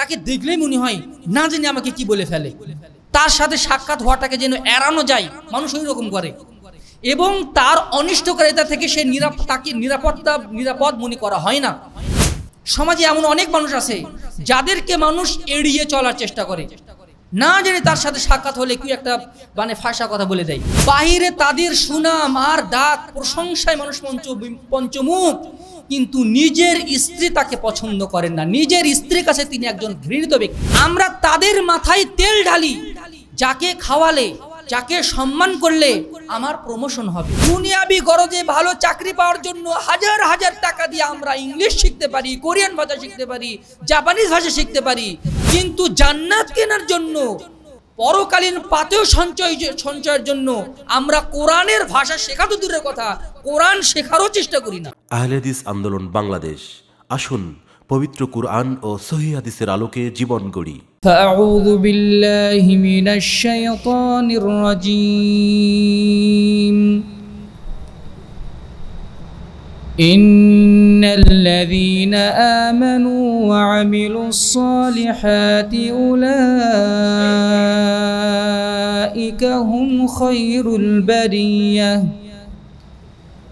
তাকে দেখলেই মনে হয় না জেনে আমাকে কি বলে ফেলে তার সাথে সাক্ষাৎ হওয়াটাকে যেন এড়ানো যায় মানুষ ওই রকম করে এবং তার অনিষ্টকারিতা থেকে সে নিরাপ তাকে নিরাপত্তা নিরাপদ মনে করা হয় না সমাজে এমন অনেক মানুষ আছে যাদেরকে মানুষ এড়িয়ে চলার চেষ্টা করে না জেনে তার সাথে সাক্ষাৎ হলে কি একটা মানে ফাঁসা কথা বলে দেয় বাহিরে তাদের সুনাম আর দাগ প্রশংসায় মানুষ পঞ্চ পঞ্চমুখ কিন্তু নিজের স্ত্রী তাকে পছন্দ করেন না নিজের স্ত্রীর কাছে তিনি একজন ঘৃণিত ব্যক্তি আমরা তাদের মাথায় তেল ঢালি যাকে খাওয়ালে যাকে সম্মান করলে আমার প্রমোশন হবে দুনিয়াবি গরজে ভালো চাকরি পাওয়ার জন্য হাজার হাজার টাকা দিয়ে আমরা ইংলিশ শিখতে পারি কোরিয়ান ভাষা শিখতে পারি জাপানিজ ভাষা শিখতে পারি কিন্তু জান্নাত কেনার জন্য পরকালীন পাতেও সঞ্চয় সঞ্চয়ের জন্য আমরা কোরআনের ভাষা শেখা তো দূরের কথা কোরআন শেখারও চেষ্টা করি না আহলেদিস আন্দোলন বাংলাদেশ আসুন পবিত্র কোরআন ও সহি হাদিসের আলোকে জীবন গড়ি ফাউযু বিল্লাহি মিনাশ শাইতানির রাজীম ان الذين امنوا وعملوا الصالحات اولئك هم خير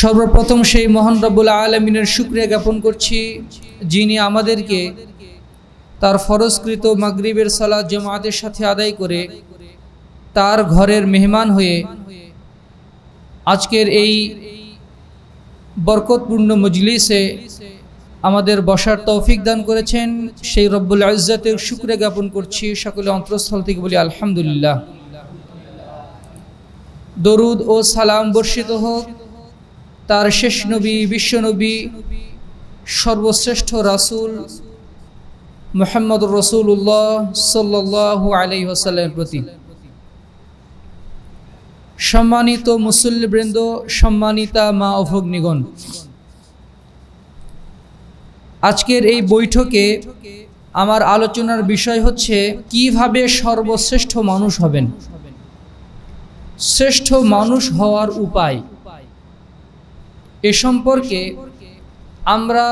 সর্বপ্রথম সেই মহান রব্বুল আলমিনের শুক্রিয়া জ্ঞাপন করছি যিনি আমাদেরকে তার ফরজকৃত মাগরীবের সালাদ জমাতের সাথে আদায় করে তার ঘরের মেহমান হয়ে আজকের এই বরকতপূর্ণ মজলিসে আমাদের বসার তৌফিক দান করেছেন সেই রব্বুল আজ্জাতের শুক্রিয়া জ্ঞাপন করছি সকলে অন্তঃস্থল থেকে বলি আলহামদুলিল্লাহ দরুদ ও সালাম বর্ষিত হোক তার শেষ নবী বিশ্বনবী সর্বশ্রেষ্ঠ রাসুল মোহাম্মদ রসুল্লাহ উল্লাহ আলি হাসাল্লামের প্রতি সম্মানিত মুসল্লিবৃন্দ সম্মানিতা মা অভগ্নিগণ আজকের এই বৈঠকে আমার আলোচনার বিষয় হচ্ছে কিভাবে সর্বশ্রেষ্ঠ মানুষ হবেন শ্রেষ্ঠ মানুষ হওয়ার উপায় এ সম্পর্কে আমরা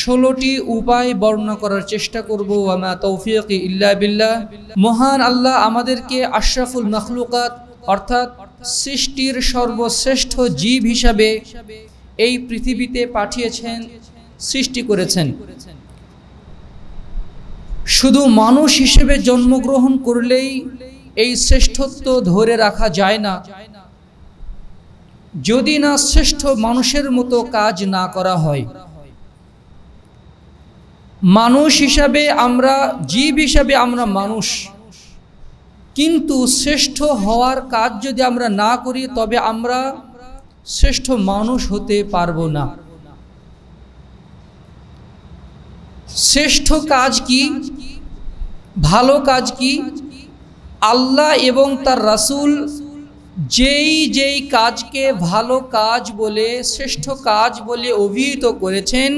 ষোলোটি উপায় বর্ণনা করার চেষ্টা করব আমা তৌফিয়ক ইল্লা বিল্লাহ মহান আল্লাহ আমাদেরকে আশরাফুল মখলুকাত অর্থাৎ সৃষ্টির সর্বশ্রেষ্ঠ জীব হিসাবে এই পৃথিবীতে পাঠিয়েছেন সৃষ্টি করেছেন শুধু মানুষ হিসেবে জন্মগ্রহণ করলেই এই শ্রেষ্ঠত্ব ধরে রাখা যায় না যদি না শ্রেষ্ঠ মানুষের মতো কাজ না করা হয় মানুষ হিসাবে আমরা জীব হিসাবে আমরা মানুষ কিন্তু শ্রেষ্ঠ হওয়ার কাজ যদি আমরা না করি তবে আমরা শ্রেষ্ঠ মানুষ হতে পারবো না শ্রেষ্ঠ কাজ কি ভালো কাজ কি আল্লাহ এবং তার রাসুল যেই যেই কাজকে ভালো কাজ বলে শ্রেষ্ঠ কাজ বলে অভিহিত করেছেন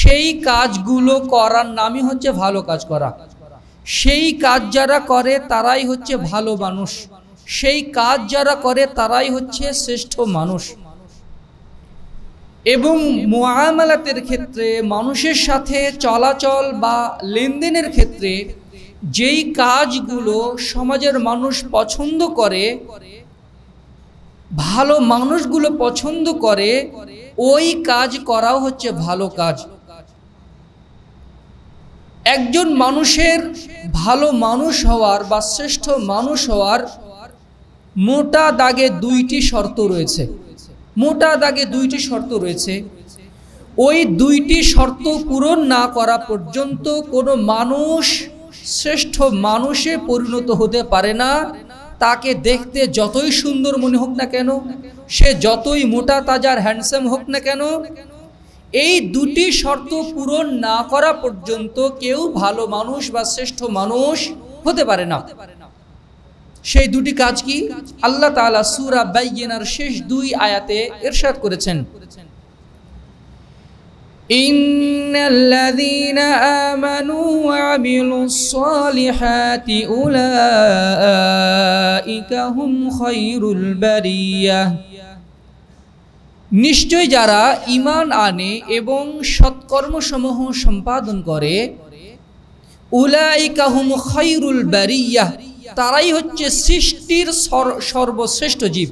সেই কাজগুলো করার নামই হচ্ছে ভালো কাজ করা সেই কাজ যারা করে তারাই হচ্ছে ভালো মানুষ সেই কাজ যারা করে তারাই হচ্ছে শ্রেষ্ঠ মানুষ এবং মোয়ামালাতের ক্ষেত্রে মানুষের সাথে চলাচল বা লেনদেনের ক্ষেত্রে যেই কাজগুলো সমাজের মানুষ পছন্দ করে ভালো মানুষগুলো পছন্দ করে ওই কাজ করাও হচ্ছে ভালো কাজ একজন মানুষের ভালো মানুষ হওয়ার বা শ্রেষ্ঠ মানুষ হওয়ার মোটা দাগে দুইটি শর্ত রয়েছে মোটা দাগে দুইটি শর্ত রয়েছে ওই দুইটি শর্ত পূরণ না করা পর্যন্ত কোনো মানুষ শ্রেষ্ঠ মানুষে পরিণত হতে পারে না তাকে দেখতে যতই সুন্দর মনে হোক না কেন সে যতই মোটা তাজার হ্যান্ডসাম হোক না কেন এই দুটি শর্ত পূরণ না করা পর্যন্ত কেউ ভালো মানুষ বা শ্রেষ্ঠ মানুষ হতে পারে না সেই দুটি কাজ কি আল্লাহ তালা সুরা বাইয়েনার শেষ দুই আয়াতে এরশাদ করেছেন إن الذين آمنوا وعملوا الصالحات أولئك هم خير البرية নিশ্চয় যারা ইমান আনে এবং সৎকর্মসমূহ সম্পাদন করে উলাইকাহুম খৈরুল বারিয়া তারাই হচ্ছে সৃষ্টির সর্বশ্রেষ্ঠ জীব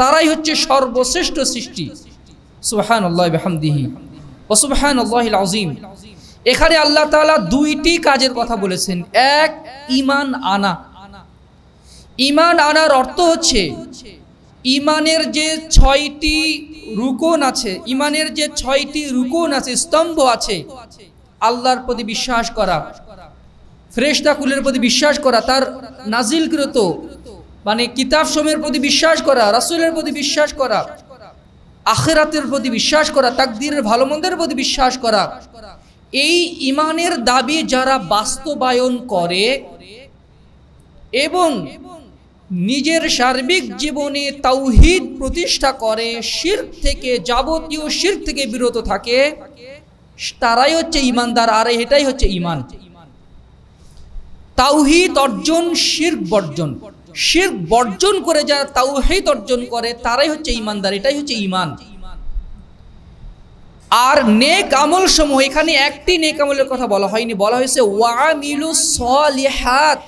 তারাই হচ্ছে সর্বশ্রেষ্ঠ সৃষ্টি সুহান আল্লাহ হামদিহি ওসুবহান আল্লাহ আজিম এখানে আল্লাহ তালা দুইটি কাজের কথা বলেছেন এক ইমান আনা ইমান আনার অর্থ হচ্ছে ইমানের যে ছয়টি রুকন আছে ইমানের যে ছয়টি রুকন আছে স্তম্ভ আছে আল্লাহর প্রতি বিশ্বাস করা ফ্রেশতাকুলের প্রতি বিশ্বাস করা তার নাজিলকৃত মানে কিতাবসমের প্রতি বিশ্বাস করা রাসুলের প্রতি বিশ্বাস করা আখেরাতের প্রতি বিশ্বাস করা তাকদিরের ভালো মন্দের প্রতি বিশ্বাস করা এই ইমানের দাবি যারা বাস্তবায়ন করে এবং নিজের সার্বিক জীবনে তাওহিদ প্রতিষ্ঠা করে শির থেকে যাবতীয় শির থেকে বিরত থাকে তারাই হচ্ছে ইমানদার আর এটাই হচ্ছে ইমান তাওহিদ অর্জন শির বর্জন শির বর্জন করে যারা তাও হেদ অর্জন করে তারাই হচ্ছে ইমানদার এটাই হচ্ছে ইমান আর নেক আমল সমূহ এখানে একটি নেক আমলের কথা বলা হয়নি বলা হয়েছে ওয়ামিলু সলিহাত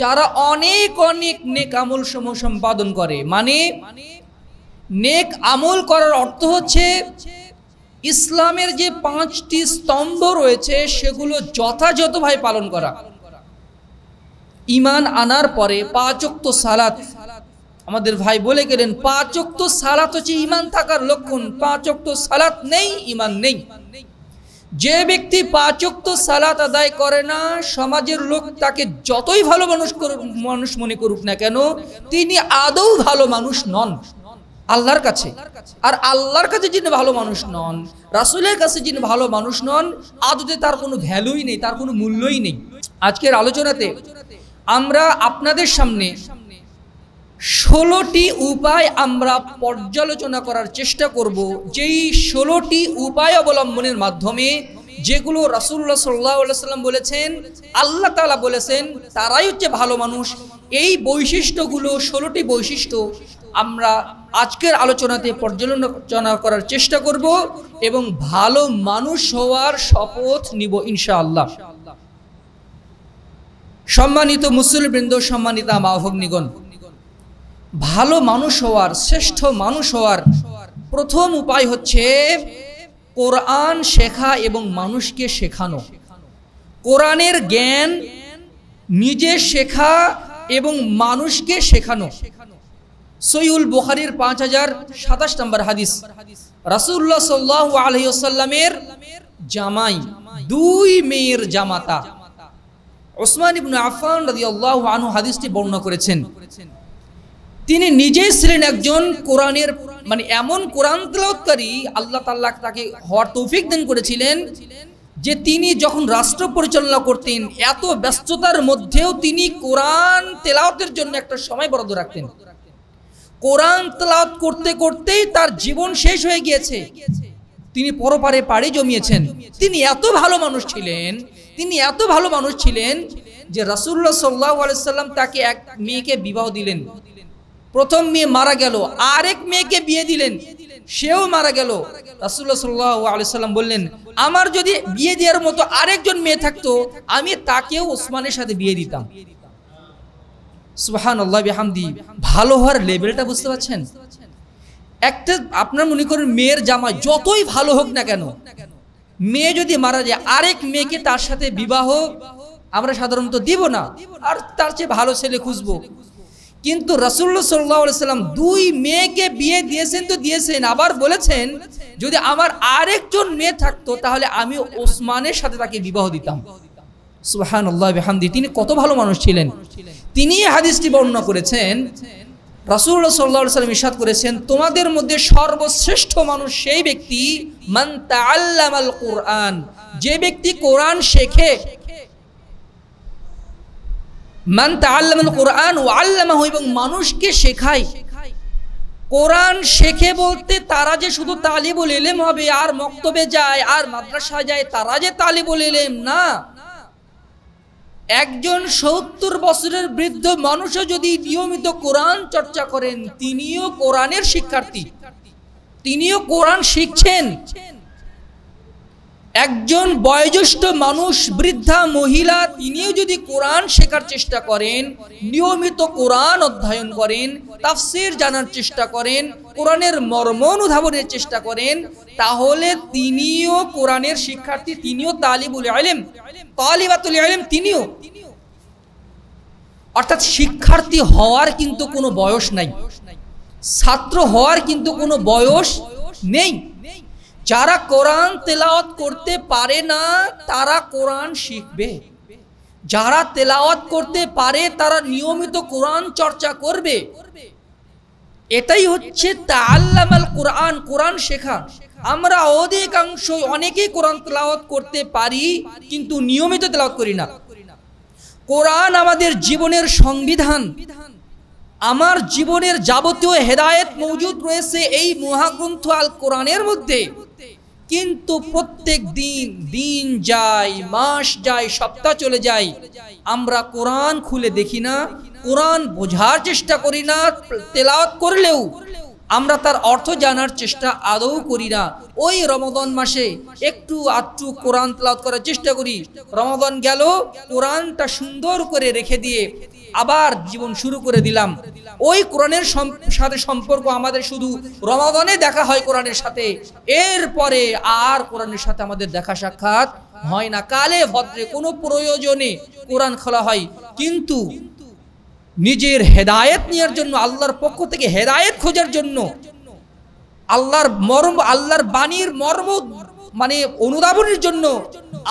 যারা অনেক অনেক নেক আমল সমূহ সম্পাদন করে মানে নেক আমল করার অর্থ হচ্ছে ইসলামের যে পাঁচটি স্তম্ভ রয়েছে সেগুলো যথাযথভাবে পালন করা ইমান আনার পরে পাঁচক্ত সালাত আমাদের ভাই বলে গেলেন পাঁচক্ত সালাত হচ্ছে ইমান থাকার লক্ষণ পাঁচক্ত সালাত নেই ইমান নেই যে ব্যক্তি পাঁচক্ত সালাত আদায় করে না সমাজের লোক তাকে যতই ভালো মানুষ মানুষ মনে করুক না কেন তিনি আদৌ ভালো মানুষ নন আল্লাহর কাছে আর আল্লাহর কাছে যিনি ভালো মানুষ নন রাসুলের কাছে যিনি ভালো মানুষ নন আদতে তার কোনো ভ্যালুই নেই তার কোনো মূল্যই নেই আজকের আলোচনাতে আমরা আপনাদের সামনে ষোলোটি উপায় আমরা পর্যালোচনা করার চেষ্টা করব যেই ষোলোটি উপায় অবলম্বনের মাধ্যমে যেগুলো রাসুল্লাহ সাল্লাহ সাল্লাম বলেছেন আল্লাহ তালা বলেছেন তারাই হচ্ছে ভালো মানুষ এই বৈশিষ্ট্যগুলো ষোলোটি বৈশিষ্ট্য আমরা আজকের আলোচনাতে পর্যালোচনা করার চেষ্টা করব এবং ভালো মানুষ হওয়ার শপথ নিব ইনশাআল্লাহ সম্মানিত মুসলিমবৃন্দ সম্মানিতা মাভগ্নিগণ ভালো মানুষ হওয়ার শ্রেষ্ঠ মানুষ হওয়ার প্রথম উপায় হচ্ছে কোরআন শেখা এবং মানুষকে শেখানো কোরআনের জ্ঞান নিজে শেখা এবং মানুষকে শেখানো সৈউল বুখারির পাঁচ হাজার সাতাশ নম্বর হাদিস রাসুল্লাহ সাল্লাহ আলহিসাল্লামের জামাই দুই মেয়ের জামাতা ওসমান ইবনু আফান রাজি আল্লাহ আনু হাদিসটি বর্ণনা করেছেন তিনি নিজেই ছিলেন একজন কোরআনের মানে এমন কোরআন তেলাওতকারী আল্লাহ তাল্লাহ তাকে হওয়ার তৌফিক দান করেছিলেন যে তিনি যখন রাষ্ট্র পরিচালনা করতেন এত ব্যস্ততার মধ্যেও তিনি কোরআন তেলাওতের জন্য একটা সময় বরাদ্দ রাখতেন কোরআন তেলাওত করতে করতেই তার জীবন শেষ হয়ে গিয়েছে তিনি পরপারে পাড়ি জমিয়েছেন তিনি এত ভালো মানুষ ছিলেন তিনি এত ভালো মানুষ ছিলেন যে রাসুল্লাহ সাল্লাহ আলাইসাল্লাম তাকে এক মেয়েকে বিবাহ দিলেন প্রথম মেয়ে মারা গেল আরেক মেয়েকে বিয়ে দিলেন সেও মারা গেল রাসুল্লাহ সাল্লাহ আলাইসাল্লাম বললেন আমার যদি বিয়ে দেওয়ার মতো আরেকজন মেয়ে থাকতো আমি তাকেও ওসমানের সাথে বিয়ে দিতাম সুহান বিহামদি ভালো হওয়ার লেভেলটা বুঝতে পারছেন একটা আপনার মনে করেন মেয়ের জামা যতই ভালো হোক না কেন মেয়ে যদি মারা যায় আরেক মেয়েকে তার সাথে বিবাহ আমরা সাধারণত দিব না আর তার চেয়ে ভালো ছেলে খুঁজব কিন্তু রসুল্লা সাল্লাহ সাল্লাম দুই মেয়েকে বিয়ে দিয়েছেন তো দিয়েছেন আবার বলেছেন যদি আমার আরেকজন মেয়ে থাকতো তাহলে আমি ওসমানের সাথে তাকে বিবাহ দিতাম সুহান তিনি কত ভালো মানুষ ছিলেন তিনি হাদিসটি বর্ণনা করেছেন রাসুল্লাহ সাল্লা সাল্লাম ইসাদ করেছেন তোমাদের মধ্যে সর্বশ্রেষ্ঠ মানুষ সেই ব্যক্তি মান তাল্লাম কোরআন যে ব্যক্তি কোরআন শেখে মান তাল্লাম কোরআন ও এবং মানুষকে শেখায় কোরআন শেখে বলতে তারা যে শুধু তালিবুল এলেম হবে আর মক্তবে যায় আর মাদ্রাসায় যায় তারা যে তালিবুল এলেম না একজন সত্তর বছরের বৃদ্ধ মানুষও যদি নিয়মিত কোরআন চর্চা করেন তিনিও কোরআনের শিক্ষার্থী তিনিও কোরআন শিখছেন একজন বয়োজ্যেষ্ঠ মানুষ বৃদ্ধা মহিলা তিনিও যদি কোরআন শেখার চেষ্টা করেন নিয়মিত কোরআন অধ্যয়ন করেন তাফসির জানার চেষ্টা করেন কোরআনের মর্ম অনুধাবনের চেষ্টা করেন তাহলে তিনিও কোরআনের শিক্ষার্থী তিনিও তালিবুল আলেম তালিবাতুল আলেম তিনিও অর্থাৎ শিক্ষার্থী হওয়ার কিন্তু কোনো বয়স নাই ছাত্র হওয়ার কিন্তু কোনো বয়স নেই যারা কোরআন তেলাওয়াত করতে পারে না তারা কোরআন শিখবে যারা তেলাওয়াত করতে পারে তারা নিয়মিত কোরআন চর্চা করবে এটাই হচ্ছে তাল্লামাল কোরআন কোরআন শেখা আমরা অধিকাংশ অনেকেই কোরআন তেলাওয়াত করতে পারি কিন্তু নিয়মিত তেলাওয়াত করি না কোরআন আমাদের জীবনের সংবিধান আমার জীবনের যাবতীয় হেদায়েত মজুদ রয়েছে এই মহাগ্রন্থ আল কোরআনের মধ্যে কিন্তু প্রত্যেক দিন দিন যায় মাস যায় সপ্তাহ চলে যায় আমরা কোরআন খুলে দেখি না কোরআন বোঝার চেষ্টা করি না তেলাওয়াত করলেও আমরা তার অর্থ জানার চেষ্টা আদৌ করি না ওই রমদন মাসে একটু আটটু কোরআন তেলাওয়াত করার চেষ্টা করি রমদন গেল কোরআনটা সুন্দর করে রেখে দিয়ে আবার জীবন শুরু করে দিলাম ওই কোরআনের সাথে সম্পর্ক আমাদের শুধু রমাদনে দেখা হয় কোরআনের সাথে এরপরে আর কোরআনের সাথে আমাদের দেখা সাক্ষাৎ হয় না কালে ভদ্রে কোনো প্রয়োজনে কোরআন খোলা হয় কিন্তু নিজের হেদায়েত নেওয়ার জন্য আল্লাহর পক্ষ থেকে হেদায়েত খোঁজার জন্য আল্লাহর মর্ম আল্লাহর বাণীর মর্ম মানে অনুধাবনের জন্য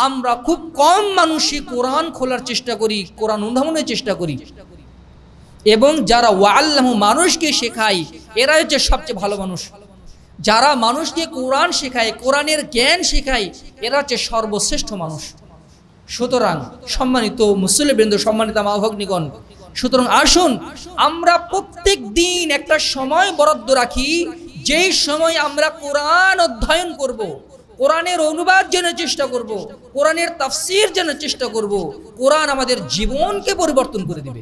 আমরা খুব কম মানুষই কোরআন খোলার চেষ্টা করি কোরআন অনুধাবনের চেষ্টা করি এবং যারা ওয়াল্লাহ মানুষকে শেখায় এরা হচ্ছে সবচেয়ে ভালো মানুষ যারা মানুষকে কোরআন শেখায় কোরআনের জ্ঞান শেখায় এরা হচ্ছে সর্বশ্রেষ্ঠ মানুষ সুতরাং সম্মানিত মুসলিমবৃন্দ সম্মানিত মাভগ্নিগণ সুতরাং আসুন আমরা প্রত্যেক দিন একটা সময় বরাদ্দ রাখি যেই সময় আমরা কোরআন অধ্যয়ন করব। কোরআনের অনুবাদ জন্য চেষ্টা করব। কোরআনের তাফসির জন্য চেষ্টা করব। কোরআন আমাদের জীবনকে পরিবর্তন করে দিবে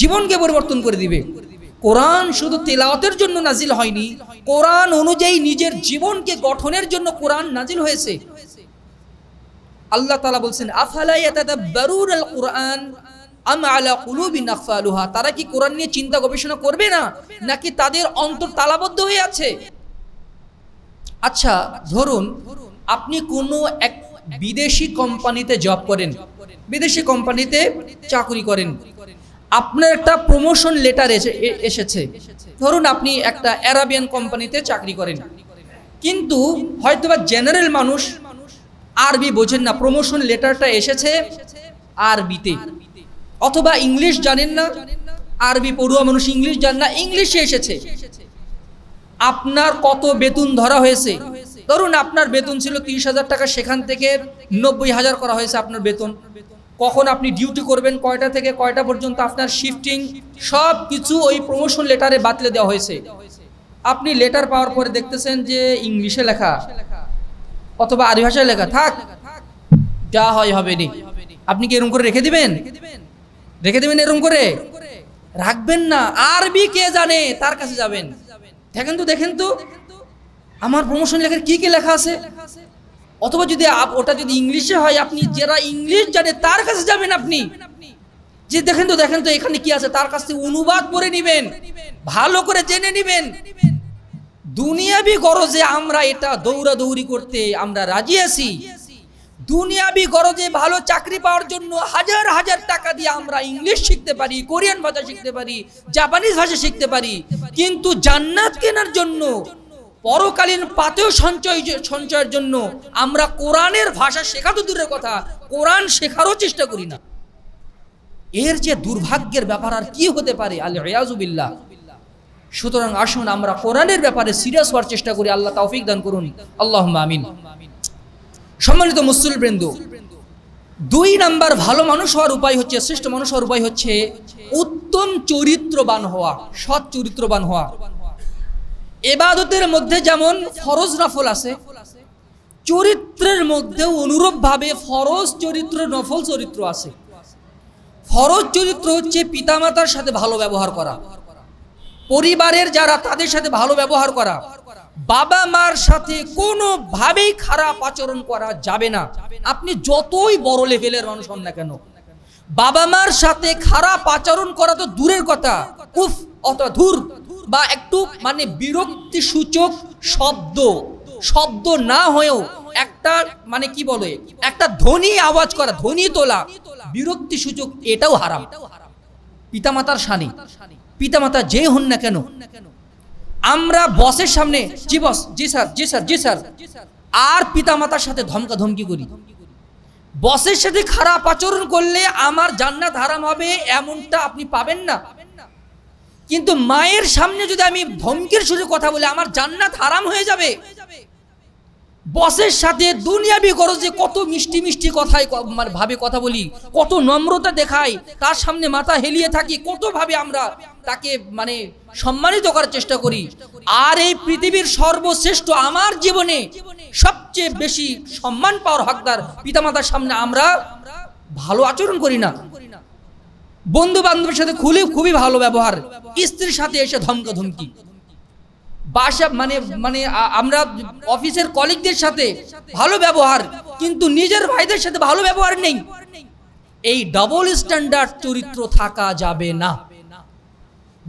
জীবনকে পরিবর্তন করে দিবে কোরআন শুধু তেলাওতের জন্য নাজিল হয়নি কোরআন অনুযায়ী নিজের জীবনকে গঠনের জন্য কোরআন নাজিল হয়েছে আল্লাহ তালা বলছেন আফালাই কোরআন তারা কি কোরআন নিয়ে চিন্তা গবেষণা করবে না নাকি তাদের অন্তর তালাবদ্ধ হয়ে আছে আচ্ছা ধরুন আপনি কোনো এক বিদেশি কোম্পানিতে জব করেন বিদেশি কোম্পানিতে চাকরি করেন আপনার একটা প্রমোশন লেটার এসেছে ধরুন আপনি একটা অ্যারাবিয়ান কোম্পানিতে চাকরি করেন কিন্তু হয়তোবা জেনারেল মানুষ আরবি বোঝেন না প্রমোশন লেটারটা এসেছে আরবিতে অথবা ইংলিশ জানেন না আরবি পড়ুয়া মানুষ ইংলিশ জানেন না ইংলিশে এসেছে আপনার কত বেতন ধরা হয়েছে ধরুন আপনার বেতন ছিল তিরিশ হাজার টাকা সেখান থেকে নব্বই হাজার করা হয়েছে আপনার বেতন কখন আপনি ডিউটি করবেন কয়টা থেকে কয়টা পর্যন্ত আপনার শিফটিং সব কিছু ওই প্রমোশন লেটারে বাতলে দেওয়া হয়েছে আপনি লেটার পাওয়ার পরে দেখতেছেন যে ইংলিশে লেখা অথবা আরবি ভাষায় লেখা থাক যা হয় হবে নি আপনি কি এরম করে রেখে দিবেন রেখে দিবেন এরম করে রাখবেন না আরবি কে জানে তার কাছে যাবেন দেখেন তো দেখেন তো আমার প্রমোশন লেখার কী কী লেখা আছে অথবা যদি ওটা যদি ইংলিশে হয় আপনি যারা ইংলিশ জানে তার কাছে যাবেন আপনি যে দেখেন তো দেখেন তো এখানে কি আছে তার কাছ থেকে অনুবাদ করে নিবেন ভালো করে জেনে নিবেন দুনিয়াবি গরজে আমরা এটা দৌড়াদৌড়ি করতে আমরা রাজি আছি দুনিয়াবি গরজে ভালো চাকরি পাওয়ার জন্য হাজার হাজার টাকা দিয়ে আমরা ইংলিশ শিখতে পারি কোরিয়ান ভাষা শিখতে পারি জাপানিজ ভাষা শিখতে পারি কিন্তু জান্নাত কেনার জন্য পরকালীন পাতেও সঞ্চয় সঞ্চয়ের জন্য আমরা কোরআনের ভাষা শেখা তো দূরের কথা কোরআন শেখারও চেষ্টা করি না এর যে দুর্ভাগ্যের ব্যাপার আর কি হতে পারে আল রেয়াজুবিল্লা সুতরাং আসুন আমরা কোরআনের ব্যাপারে সিরিয়াস হওয়ার চেষ্টা করি আল্লাহ তৌফিক দান করুন আল্লাহ আমিন সম্মানিত বৃন্দ দুই নাম্বার ভালো মানুষ হওয়ার উপায় হচ্ছে শ্রেষ্ঠ মানুষ হওয়ার উপায় হচ্ছে উত্তম চরিত্রবান হওয়া সৎ চরিত্রবান হওয়া এবাদতের মধ্যে যেমন ফরজ রাফল আছে চরিত্রের মধ্যেও অনুরূপভাবে ফরজ চরিত্র নফল চরিত্র আছে ফরজ চরিত্র হচ্ছে পিতামাতার সাথে ভালো ব্যবহার করা পরিবারের যারা তাদের সাথে ভালো ব্যবহার করা বাবা মার সাথে কোনোভাবেই খারাপ আচরণ করা যাবে না আপনি যতই বড় লেভেলের মানুষ হন না কেন বাবা মার সাথে খারাপ আচরণ করা তো দূরের কথা উফ অথবা ধুর বা একটু মানে বিরক্তি সূচক শব্দ শব্দ না হয়েও একটা মানে কি বলে একটা ধ্বনি আওয়াজ করা ধ্বনি তোলা বিরক্তি সূচক এটাও হারাম পিতামাতার সানি পিতামাতা যে হন না কেন আমরা বসের সামনে জি বস জি স্যার জি স্যার জি স্যার আর পিতামাতার সাথে ধমকা ধমকি করি বসের সাথে খারাপ আচরণ করলে আমার জান্নাত হারাম হবে এমনটা আপনি পাবেন না কিন্তু মায়ের সামনে যদি আমি ধমকির সুযোগ কথা বলি আমার জান্নাত হারাম হয়ে যাবে বসের সাথে দুনিয়াবি গরজে কত মিষ্টি মিষ্টি কথাই মানে ভাবে কথা বলি কত নম্রতা দেখাই তার সামনে মাথা হেলিয়ে থাকি ভাবে আমরা তাকে মানে সম্মানিত করার চেষ্টা করি আর এই পৃথিবীর সর্বশ্রেষ্ঠ আমার জীবনে সবচেয়ে বেশি সম্মান পাওয়ার হকদার পিতামাতার সামনে আমরা ভালো আচরণ করি না বন্ধু বান্ধবের সাথে খুলে খুবই ভালো ব্যবহার স্ত্রীর সাথে এসে ধমকা ধমকি বাসা মানে মানে আমরা অফিসের কলিগদের সাথে ভালো ব্যবহার কিন্তু নিজের ভাইদের সাথে ভালো ব্যবহার নেই এই ডবল স্ট্যান্ডার্ড চরিত্র থাকা যাবে না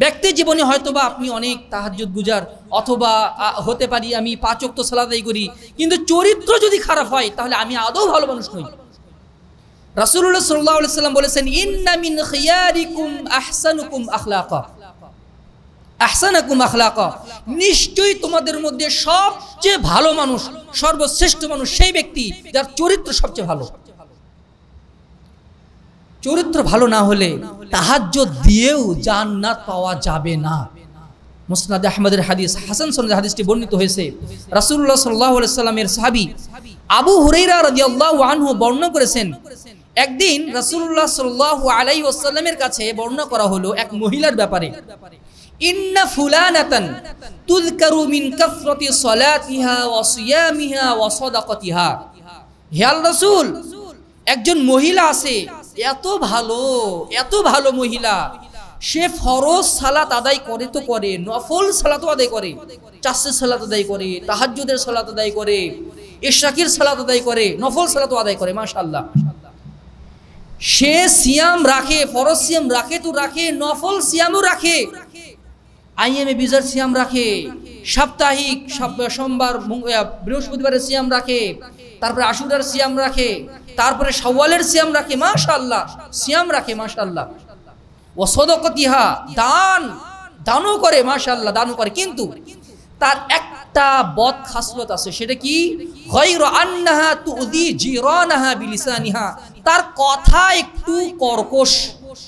ব্যক্তি জীবনে হয়তোবা আপনি অনেক তাহাজুদ গুজার অথবা হতে পারি আমি পাচক তো সালাদাই করি কিন্তু চরিত্র যদি খারাপ হয় তাহলে আমি আদৌ ভালো মানুষ নই রাসুল্লাহ সাল্লাহ সাল্লাম বলেছেন ইন্নামিন খিয়ারিকুম আহসানুকুম আখলাকা আহসানাকুম আখলাক নিশ্চয়ই তোমাদের মধ্যে সবচেয়ে ভালো মানুষ সর্বশ্রেষ্ঠ মানুষ সেই ব্যক্তি যার চরিত্র সবচেয়ে ভালো চরিত্র ভালো না হলে তাহাজ্য দিয়েও জান্নাত পাওয়া যাবে না মুসনাদ আহমদের হাদিস হাসান সন্দ হাদিসটি বর্ণিত হয়েছে রাসুল্লাহ সাল্লাহ সাল্লামের সাহাবি আবু হুরেরা আল্লাহ আনহু বর্ণনা করেছেন একদিন রাসুল্লাহ সাল্লাহ আলাই ওসাল্লামের কাছে বর্ণনা করা হলো এক মহিলার ব্যাপারে ইন্না ফুলানাতান তুযকারু মিন কাসরাতি সালাতিহা ওয়া সিয়ামিহা ওয়া সাদাকাতিহা হে রাসূল একজন মহিলা আছে এত ভালো এত ভালো মহিলা সে ফরজ সালাত আদায় করে তো করে নফল সালাতও আদায় করে চাষের সালাত আদায় করে তাহাজ্জুদের সালাত আদায় করে এশাকির সালাত আদায় করে নফল সালাতও আদায় করে মাশাল্লাহ সে সিয়াম রাখে ফরজ সিয়াম রাখে তো রাখে নফল সিয়ামও রাখে আইএমএ বিজার সিয়াম রাখে সাপ্তাহিক সোমবার বৃহস্পতিবারের সিয়াম রাখে তারপরে আশুরার সিয়াম রাখে তারপরে সওয়ালের সিয়াম রাখে মাশাল্লাহ সিয়াম রাখে মাশাল্লাহ ও সদকতিহা দান দানও করে মাশাল্লাহ দানও করে কিন্তু তার একটা বদ খাসলত আছে সেটা কি আন্নাহা তুদি জিরানাহা বিলিসানিহা তার কথা একটু কর্কশ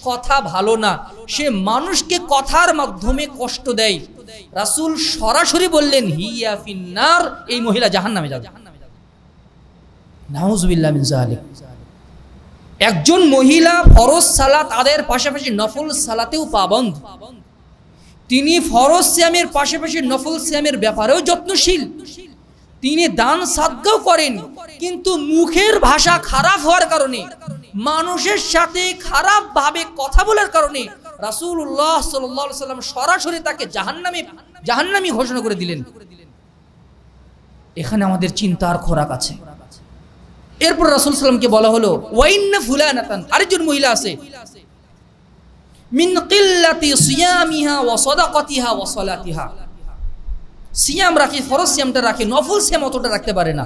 কথা ভালো না সে মানুষকে কথার মাধ্যমে কষ্ট দেয় রাসুল সরাসরি বললেন হিয়া ফিন্নার এই মহিলা জাহান নামে যাবে একজন মহিলা ফরজ সালাত আদের পাশাপাশি নফল সালাতেও পাবন্ধ তিনি ফরজ শ্যামের পাশাপাশি নফল শ্যামের ব্যাপারেও যত্নশীল তিনি দান সাধ্য করেন কিন্তু মুখের ভাষা খারাপ হওয়ার কারণে মানুষের সাথে খারাপ ভাবে কথা বলার কারণে রাসুল উল্লাহ সাল্লাম সরাসরি তাকে জাহান্নামে জাহান্নামি ঘোষণা করে দিলেন এখানে আমাদের চিন্তার খোরাক আছে এরপর রাসুল সাল্লামকে বলা হলো ওয়াইন্না ফুলানাতান আরেকজন মহিলা আছে মিন কিল্লাতি সিয়ামিহা ওয়া সাদাকাতিহা ওয়া সালাতিহা সিয়াম রাখে ফরজ সিয়ামটা রাখে নফল সিয়াম অতটা রাখতে পারে না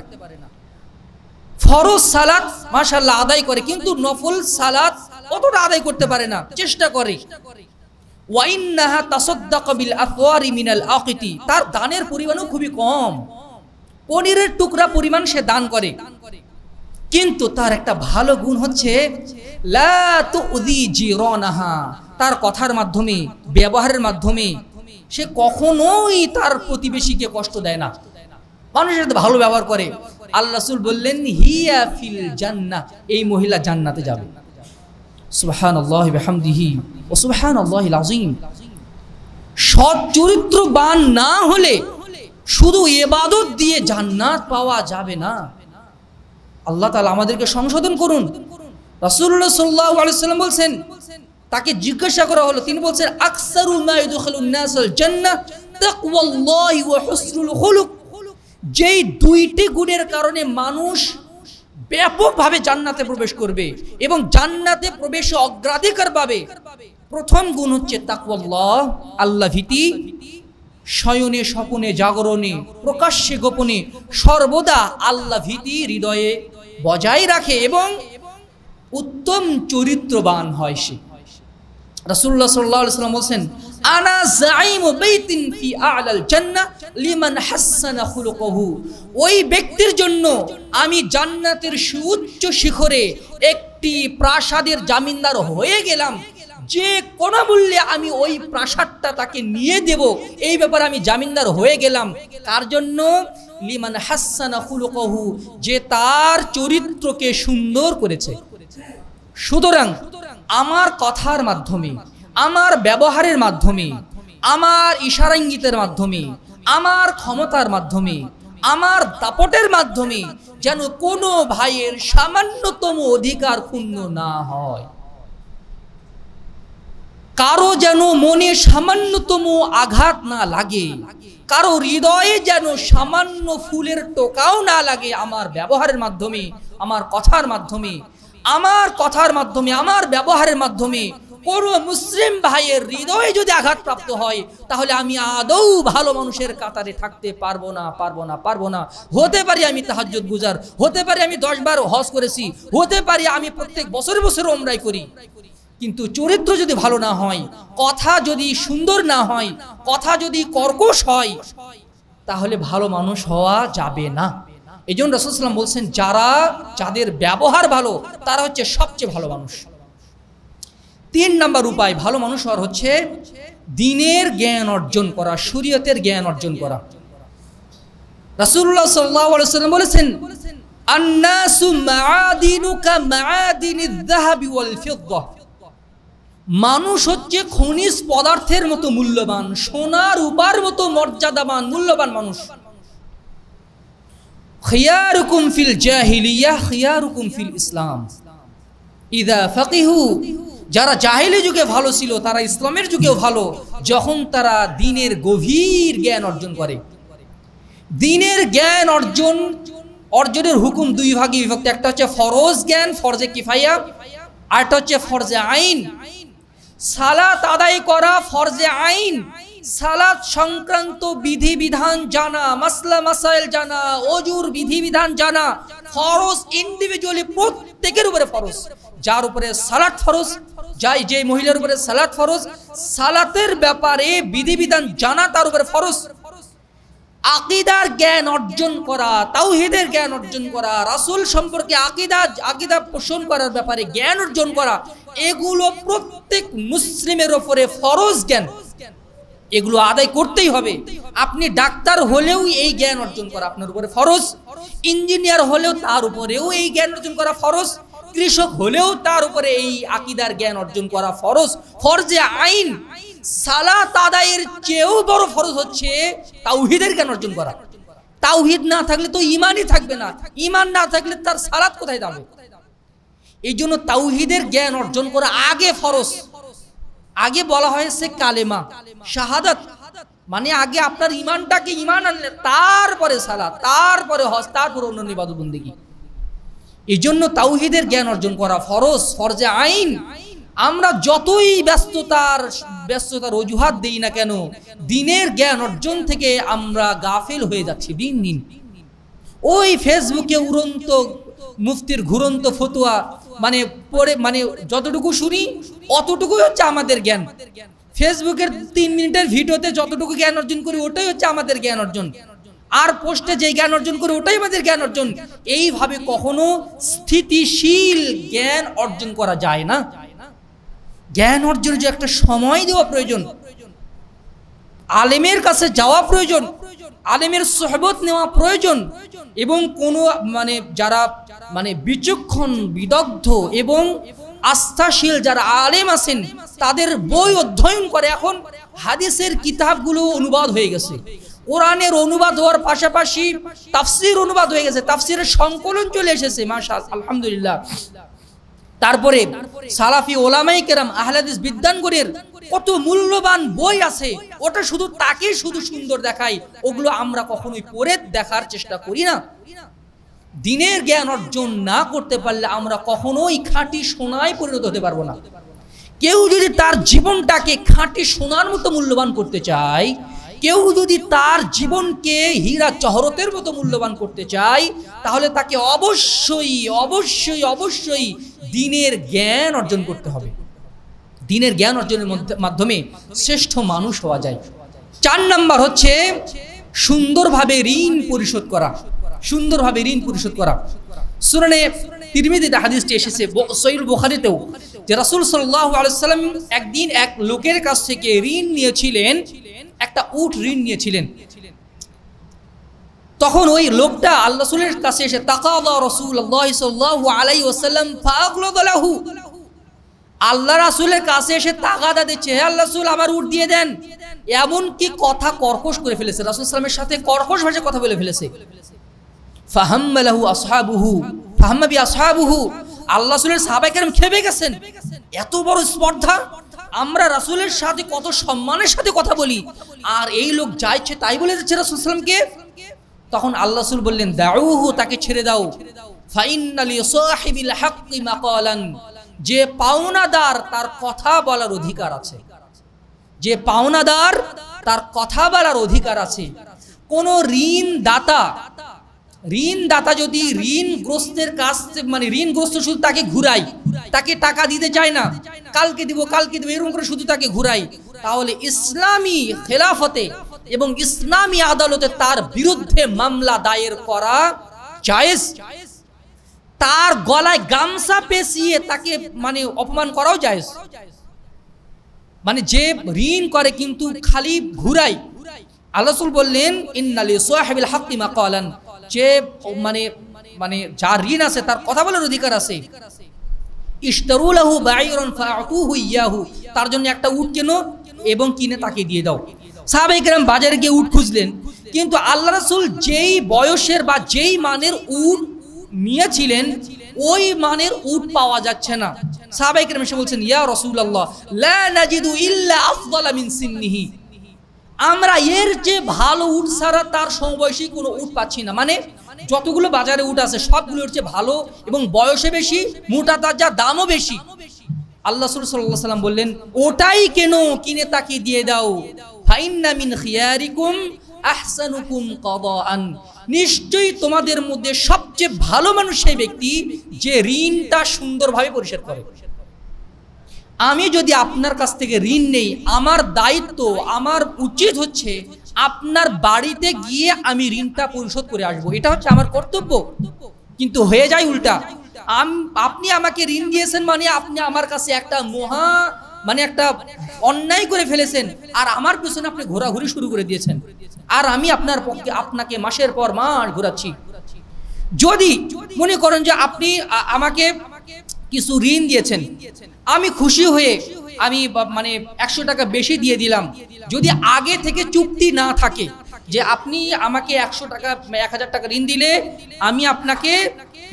ফরজ সালাত মাশাল্লাহ আদায় করে কিন্তু নফল সালাত অতটা আদায় করতে পারে না চেষ্টা করে ওয়াইন্নাহা তাসদ্দাকবিল বিল আফওয়ারি মিনাল আকিতি তার দানের পরিমাণও খুবই কম পনিরের টুকরা পরিমাণ সে দান করে কিন্তু তার একটা ভালো গুণ হচ্ছে লা তার কথার মাধ্যমে ব্যবহারের মাধ্যমে সে কখনোই তার প্রতিবেশীকে কষ্ট দেয় না মানুষের সাথে ভালো ব্যবহার করে আল্লাহ রাসুল বললেন হিয়া ফিল জান্না এই মহিলা জান্নাতে যাবে সুবাহান আল্লাহ হামদিহি ও সুবাহান আল্লাহ আজিম সৎ চরিত্রবান না হলে শুধু এবাদত দিয়ে জান্নাত পাওয়া যাবে না আল্লাহ তালা আমাদেরকে সংশোধন করুন রাসুল্লাহ সাল্লাহ আলাইসাল্লাম বলছেন তাকে জিজ্ঞাসা করা হলো তিনি বলছেন আকসারু মাইদুখালুন্নাসল জান্নাত তাকওয়াল্লাহি ওয়া হুসনুল খুলুক যেই দুইটি গুণের কারণে মানুষ ব্যাপকভাবে জান্নাতে প্রবেশ করবে এবং জান্নাতে প্রবেশ অগ্রাধিকার পাবে প্রথম গুণ হচ্ছে তাকুয়াল্লাহ আল্লাহ ভীতি শয়নে স্বপনে জাগরণে প্রকাশ্যে গোপনে সর্বদা আল্লাহ ভীতি হৃদয়ে বজায় রাখে এবং উত্তম চরিত্রবান হয় সে রাসুল্লাহ সাল্লাহ সাল্লাম বলছেন আনা জাইমু বাইতিন ফি আলাল জান্নাহ লিমান হাসানা খুলুকহু ওই ব্যক্তির জন্য আমি জান্নাতের সুউচ্চ শিখরে একটি প্রাসাদের জামিনদার হয়ে গেলাম যে কোনো মূল্যে আমি ওই প্রাসাদটা তাকে নিয়ে দেব এই ব্যাপারে আমি জামিনদার হয়ে গেলাম তার জন্য লিমান হাসানা খুলুকহু যে তার চরিত্রকে সুন্দর করেছে সুতরাং আমার কথার মাধ্যমে আমার ব্যবহারের মাধ্যমে আমার ইশারা ইঙ্গিতের মাধ্যমে আমার ক্ষমতার মাধ্যমে আমার দাপটের মাধ্যমে যেন কোনো ভাইয়ের সামান্যতম অধিকার ক্ষুণ্ণ না হয় কারো যেন মনে সামান্যতম আঘাত না লাগে কারো হৃদয়ে যেন সামান্য ফুলের টোকাও না লাগে আমার ব্যবহারের মাধ্যমে আমার কথার মাধ্যমে আমার কথার মাধ্যমে আমার ব্যবহারের মাধ্যমে কোনো মুসলিম ভাইয়ের হৃদয়ে যদি আঘাতপ্রাপ্ত হয় তাহলে আমি আদৌ ভালো মানুষের কাতারে থাকতে পারবো না পারবো না পারবো না হতে পারি আমি তাহাজ্জুদ গুজার হতে পারি আমি দশবার হজ করেছি হতে পারি আমি প্রত্যেক বছরে বছর ওমরাই করি কিন্তু চরিত্র যদি ভালো না হয় কথা যদি সুন্দর না হয় কথা যদি কর্কশ হয় তাহলে ভালো মানুষ হওয়া যাবে না এই জন্য রসুল বলছেন যারা যাদের ব্যবহার ভালো তারা হচ্ছে সবচেয়ে ভালো মানুষ তিন নম্বর উপায় ভালো মানুষ হওয়ার হচ্ছে দিনের জ্ঞান অর্জন করা শরীয়তের জ্ঞান অর্জন করা রাসুল্লাহ সাল্লাহ সাল্লাম বলেছেন মানুষ হচ্ছে খনিজ পদার্থের মতো মূল্যবান সোনা রূপার মতো মর্যাদাবান মূল্যবান মানুষ খিয়ারুকুম ফিল জাহিলিয়া খিয়ারুকুম ফিল ইসলাম ইদা ফাকিহু যারা জাহেলি যুগে ভালো ছিল তারা ইসলামের যুগেও ভালো যখন তারা দিনের গভীর জ্ঞান অর্জন করে দিনের জ্ঞান অর্জন অর্জনের হুকুম দুই ভাগে বিভক্ত একটা হচ্ছে ফরজ জ্ঞান ফরজে কিফাইয়া আরেকটা হচ্ছে ফরজে আইন সালাত আদায় করা ফরজে আইন সালাত সংক্রান্ত বিধিবিধান জানা মাসলা মাসাইল জানা অজুর বিধিবিধান জানা ফরজ ইন্ডিভিজুয়ালি প্রত্যেকের উপরে ফরজ যার উপরে সালাত ফরজ যাই যে মহিলার উপরে সালাত ফরজ সালাতের ব্যাপারে বিধিবিধান জানা তার উপরে ফরজ আকিদার জ্ঞান অর্জন করা তাওহিদের জ্ঞান অর্জন করা রাসুল সম্পর্কে আকিদা আকিদা পোষণ করার ব্যাপারে জ্ঞান অর্জন করা এগুলো প্রত্যেক মুসলিমের ওপরে ফরজ জ্ঞান এগুলো আদায় করতেই হবে আপনি ডাক্তার হলেও এই জ্ঞান অর্জন করা আপনার উপরে ফরজ ইঞ্জিনিয়ার হলেও তার উপরেও এই জ্ঞান অর্জন করা ফরজ কৃষক হলেও তার উপরে এই আকিদার জ্ঞান অর্জন করা ফরজ ফরজে আইন সালাত আদায়ের চেয়েও বড় ফরজ হচ্ছে তাওহিদের জ্ঞান অর্জন করা তাওহিদ না থাকলে তো ইমানই থাকবে না ইমান না থাকলে তার সালাত কোথায় দাবে এই জন্য তাওহিদের জ্ঞান অর্জন করা আগে ফরজ আগে বলা হয়েছে কালেমা শাহাদাত মানে আগে আপনার ইমানটাকে ইমান আনলে তারপরে সালা তারপরে হজ তারপরে অন্য নিবাদবন্দিগি এই জন্য তাওহিদের জ্ঞান অর্জন করা ফরজ ফরজে আইন আমরা যতই ব্যস্ততার ব্যস্ততার অজুহাত দিই না কেন দিনের জ্ঞান অর্জন থেকে আমরা গাফিল হয়ে যাচ্ছি দিন দিন ওই ফেসবুকে উড়ন্ত মুফতির ঘুরন্ত ফতুয়া মানে পড়ে মানে যতটুকু শুনি অতটুকুই হচ্ছে আমাদের জ্ঞান ফেসবুকের তিন মিনিটের ভিডিওতে যতটুকু জ্ঞান অর্জন করি ওটাই হচ্ছে আমাদের জ্ঞান অর্জন আর পোস্টে যে জ্ঞান অর্জন করে ওটাই আমাদের জ্ঞান অর্জন এইভাবে কখনো স্থিতিশীল জ্ঞান অর্জন করা যায় না জ্ঞান অর্জনের যে একটা সময় দেওয়া প্রয়োজন আলেমের কাছে যাওয়া প্রয়োজন আলেমের সহবত নেওয়া প্রয়োজন এবং কোনো মানে যারা মানে বিচক্ষণ বিদগ্ধ এবং আস্থাশীল যারা আলেম আছেন তাদের বই অধ্যয়ন করে এখন হাদিসের কিতাবগুলো অনুবাদ হয়ে গেছে কোরআনের অনুবাদ হওয়ার পাশাপাশি তাফসির অনুবাদ হয়ে গেছে তাফসিরের সংকলন চলে এসেছে মাসা আলহামদুলিল্লাহ তারপরে সালাফি ওলামাই কেরাম আহলাদিস বিদ্যানগরের কত মূল্যবান বই আছে ওটা শুধু তাকে শুধু সুন্দর দেখায় ওগুলো আমরা কখনোই পড়ে দেখার চেষ্টা করি না দিনের জ্ঞান অর্জন না করতে পারলে আমরা কখনোই খাঁটি সোনায় পরিণত হতে পারবো না কেউ যদি তার জীবনটাকে খাঁটি সোনার মতো মূল্যবান করতে চায় কেউ যদি তার জীবনকে হীরা চহরতের মতো মূল্যবান করতে চায় তাহলে তাকে অবশ্যই অবশ্যই অবশ্যই দিনের জ্ঞান অর্জন করতে হবে দিনের জ্ঞান অর্জনের মাধ্যমে শ্রেষ্ঠ মানুষ হওয়া যায় চার নাম্বার হচ্ছে সুন্দরভাবে ঋণ পরিশোধ করা সুন্দরভাবে ঋণ পরিশোধ করা সুরানে তিরমিদি দাহাদিসটি এসেছে সৈল বোখারিতেও যে রাসুল সাল্লাহ আলসালাম একদিন এক লোকের কাছ থেকে ঋণ নিয়েছিলেন একটা উট ঋণ নিয়েছিলেন তখন ওই লোকটা আল্লাহ রসুলের কাছে এসে তাকাদা রসুল আলাই ওসাল্লাম ফাহু আল্লাহ রাসুলের কাছে এসে তাগাদা দিচ্ছে হে আল্লাহ রসুল আমার উঠ দিয়ে দেন এমন কি কথা কর্কশ করে ফেলেছে রাসুল ইসলামের সাথে কর্কশ ভাষে কথা বলে ফেলেছে ফাহাম্মালাহু আসহাবুহু ফাহাম্মাবি আসহাবুহু আল্লাহ রসুলের সাহাবাকের খেপে গেছেন এত বড় স্পর্ধা আমরা রাসুলের সাথে কত সম্মানের সাথে কথা বলি আর এই লোক যাইছে তাই বলে যাচ্ছে রাসুল সাল্লামকে তখন আল্লাহ রসুল বললেন দাউহু তাকে ছেড়ে দাও যে পাওনাদার তার কথা বলার অধিকার আছে যে পাওনাদার তার কথা বলার অধিকার আছে কোন ঋণ দাতা ঋণদাতা যদি ঋণগ্রস্তের কাছ মানে ঋণগ্রস্ত শুধু তাকে ঘুরাই তাকে টাকা দিতে চায় না কালকে দিব কালকে দিব এরকম করে শুধু তাকে ঘুরাই তাহলে ইসলামী খেলাফতে এবং ইসলামী আদালতে তার বিরুদ্ধে মামলা দায়ের করা জায়েজ তার গলায় গামছা পেশিয়ে তাকে মানে অপমান করাও জায়েজ মানে যে ঋণ করে কিন্তু খালি ঘুরাই আল্লাহ বললেন ইন্নালি সোহাবিল হাকিমা কলেন যে মানে মানে যার ঋণ আছে তার কথা বলার অধিকার আছে বাইরন তার জন্য একটা উট কেন এবং কিনে তাকে দিয়ে দাও সাহাবাইকেরাম বাজারে গিয়ে উট খুঁজলেন কিন্তু আল্লাহ রাসুল যেই বয়সের বা যেই মানের উট নিয়েছিলেন ওই মানের উট পাওয়া যাচ্ছে না সাহাবাইকেরাম এসে বলছেন ইয়া রসুল্লাহ লা নাজিদু মিন সিন্নিহি আমরা এর যে ভালো উট ছাড়া তার সমবয়সী কোনো উঠ পাচ্ছি না মানে যতগুলো বাজারে উঠ আছে সবগুলোর চেয়ে ভালো এবং বয়সে বেশি মোটা যা দামও বেশি আল্লাহ সাল্লাম বললেন ওটাই কেন কিনে তাকে দিয়ে দাও নিশ্চয়ই তোমাদের মধ্যে সবচেয়ে ভালো মানুষ সেই ব্যক্তি যে ঋণটা সুন্দরভাবে পরিশোধ করে আমি যদি আপনার কাছ থেকে ঋণ নেই আমার দায়িত্ব আমার উচিত হচ্ছে আপনার বাড়িতে গিয়ে আমি ঋণটা পরিশোধ করে আসব এটা হচ্ছে আমার কর্তব্য কিন্তু হয়ে যায় উল্টা আপনি আমাকে ঋণ দিয়েছেন মানে আপনি আমার কাছে একটা মহা মানে একটা অন্যায় করে ফেলেছেন আর আমার পেছনে আপনি ঘোরাঘুরি শুরু করে দিয়েছেন আর আমি আপনার পক্ষে আপনাকে মাসের পর মাস ঘোরাচ্ছি যদি মনে করেন যে আপনি আমাকে কিছু ঋণ দিয়েছেন আমি খুশি হয়ে আমি মানে একশো টাকা বেশি দিয়ে দিলাম যদি আগে থেকে চুক্তি না থাকে যে আপনি আমাকে একশো টাকা এক হাজার টাকা ঋণ দিলে আমি আপনাকে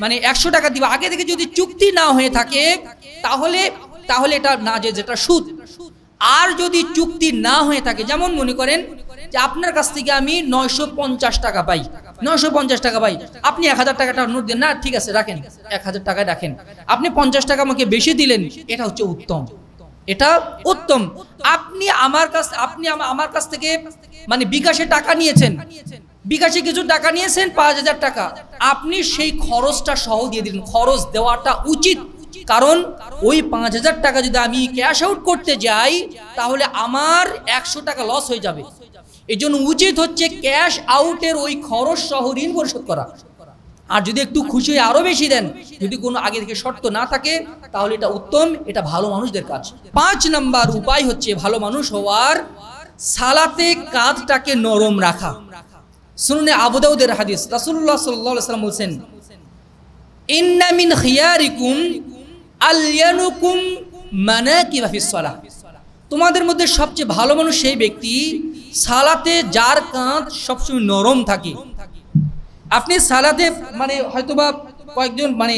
মানে একশো টাকা দিব আগে থেকে যদি চুক্তি না হয়ে থাকে তাহলে তাহলে এটা না যে যেটা সুদ আর যদি চুক্তি না হয়ে থাকে যেমন মনে করেন যে আপনার কাছ থেকে আমি নয়শো টাকা পাই নয়শো পঞ্চাশ টাকা ভাই আপনি এক হাজার টাকাটা নোট দেন না ঠিক আছে রাখেন এক হাজার টাকায় রাখেন আপনি পঞ্চাশ টাকা আমাকে বেশি দিলেন এটা হচ্ছে উত্তম এটা উত্তম আপনি আমার কাছ আপনি আমার কাছ থেকে মানে বিকাশে টাকা নিয়েছেন বিকাশে কিছু টাকা নিয়েছেন পাঁচ হাজার টাকা আপনি সেই খরচটা সহ দিয়ে দিলেন খরচ দেওয়াটা উচিত কারণ ওই পাঁচ হাজার টাকা যদি আমি ক্যাশ আউট করতে যাই তাহলে আমার একশো টাকা লস হয়ে যাবে এই জন্য উচিত হচ্ছে ক্যাশ আউটের ওই খরচ সহ ঋণ পরিশোধ করা আর যদি একটু খুশি হয়ে আরো বেশি দেন যদি কোনো আগে থেকে শর্ত না থাকে তাহলে এটা উত্তম এটা ভালো মানুষদের কাজ পাঁচ নাম্বার উপায় হচ্ছে ভালো মানুষ হওয়ার সালাতে কাঁধটাকে নরম রাখা শুনুন আবুদাউদের হাদিস রাসুল্লাহ সাল্লাম বলছেন আলিয়ানুকুম তোমাদের মধ্যে সবচেয়ে ভালো মানুষ সেই ব্যক্তি সালাতে যার কাঁধ সবসময় নরম থাকে আপনি সালাতে মানে হয়তোবা কয়েকজন মানে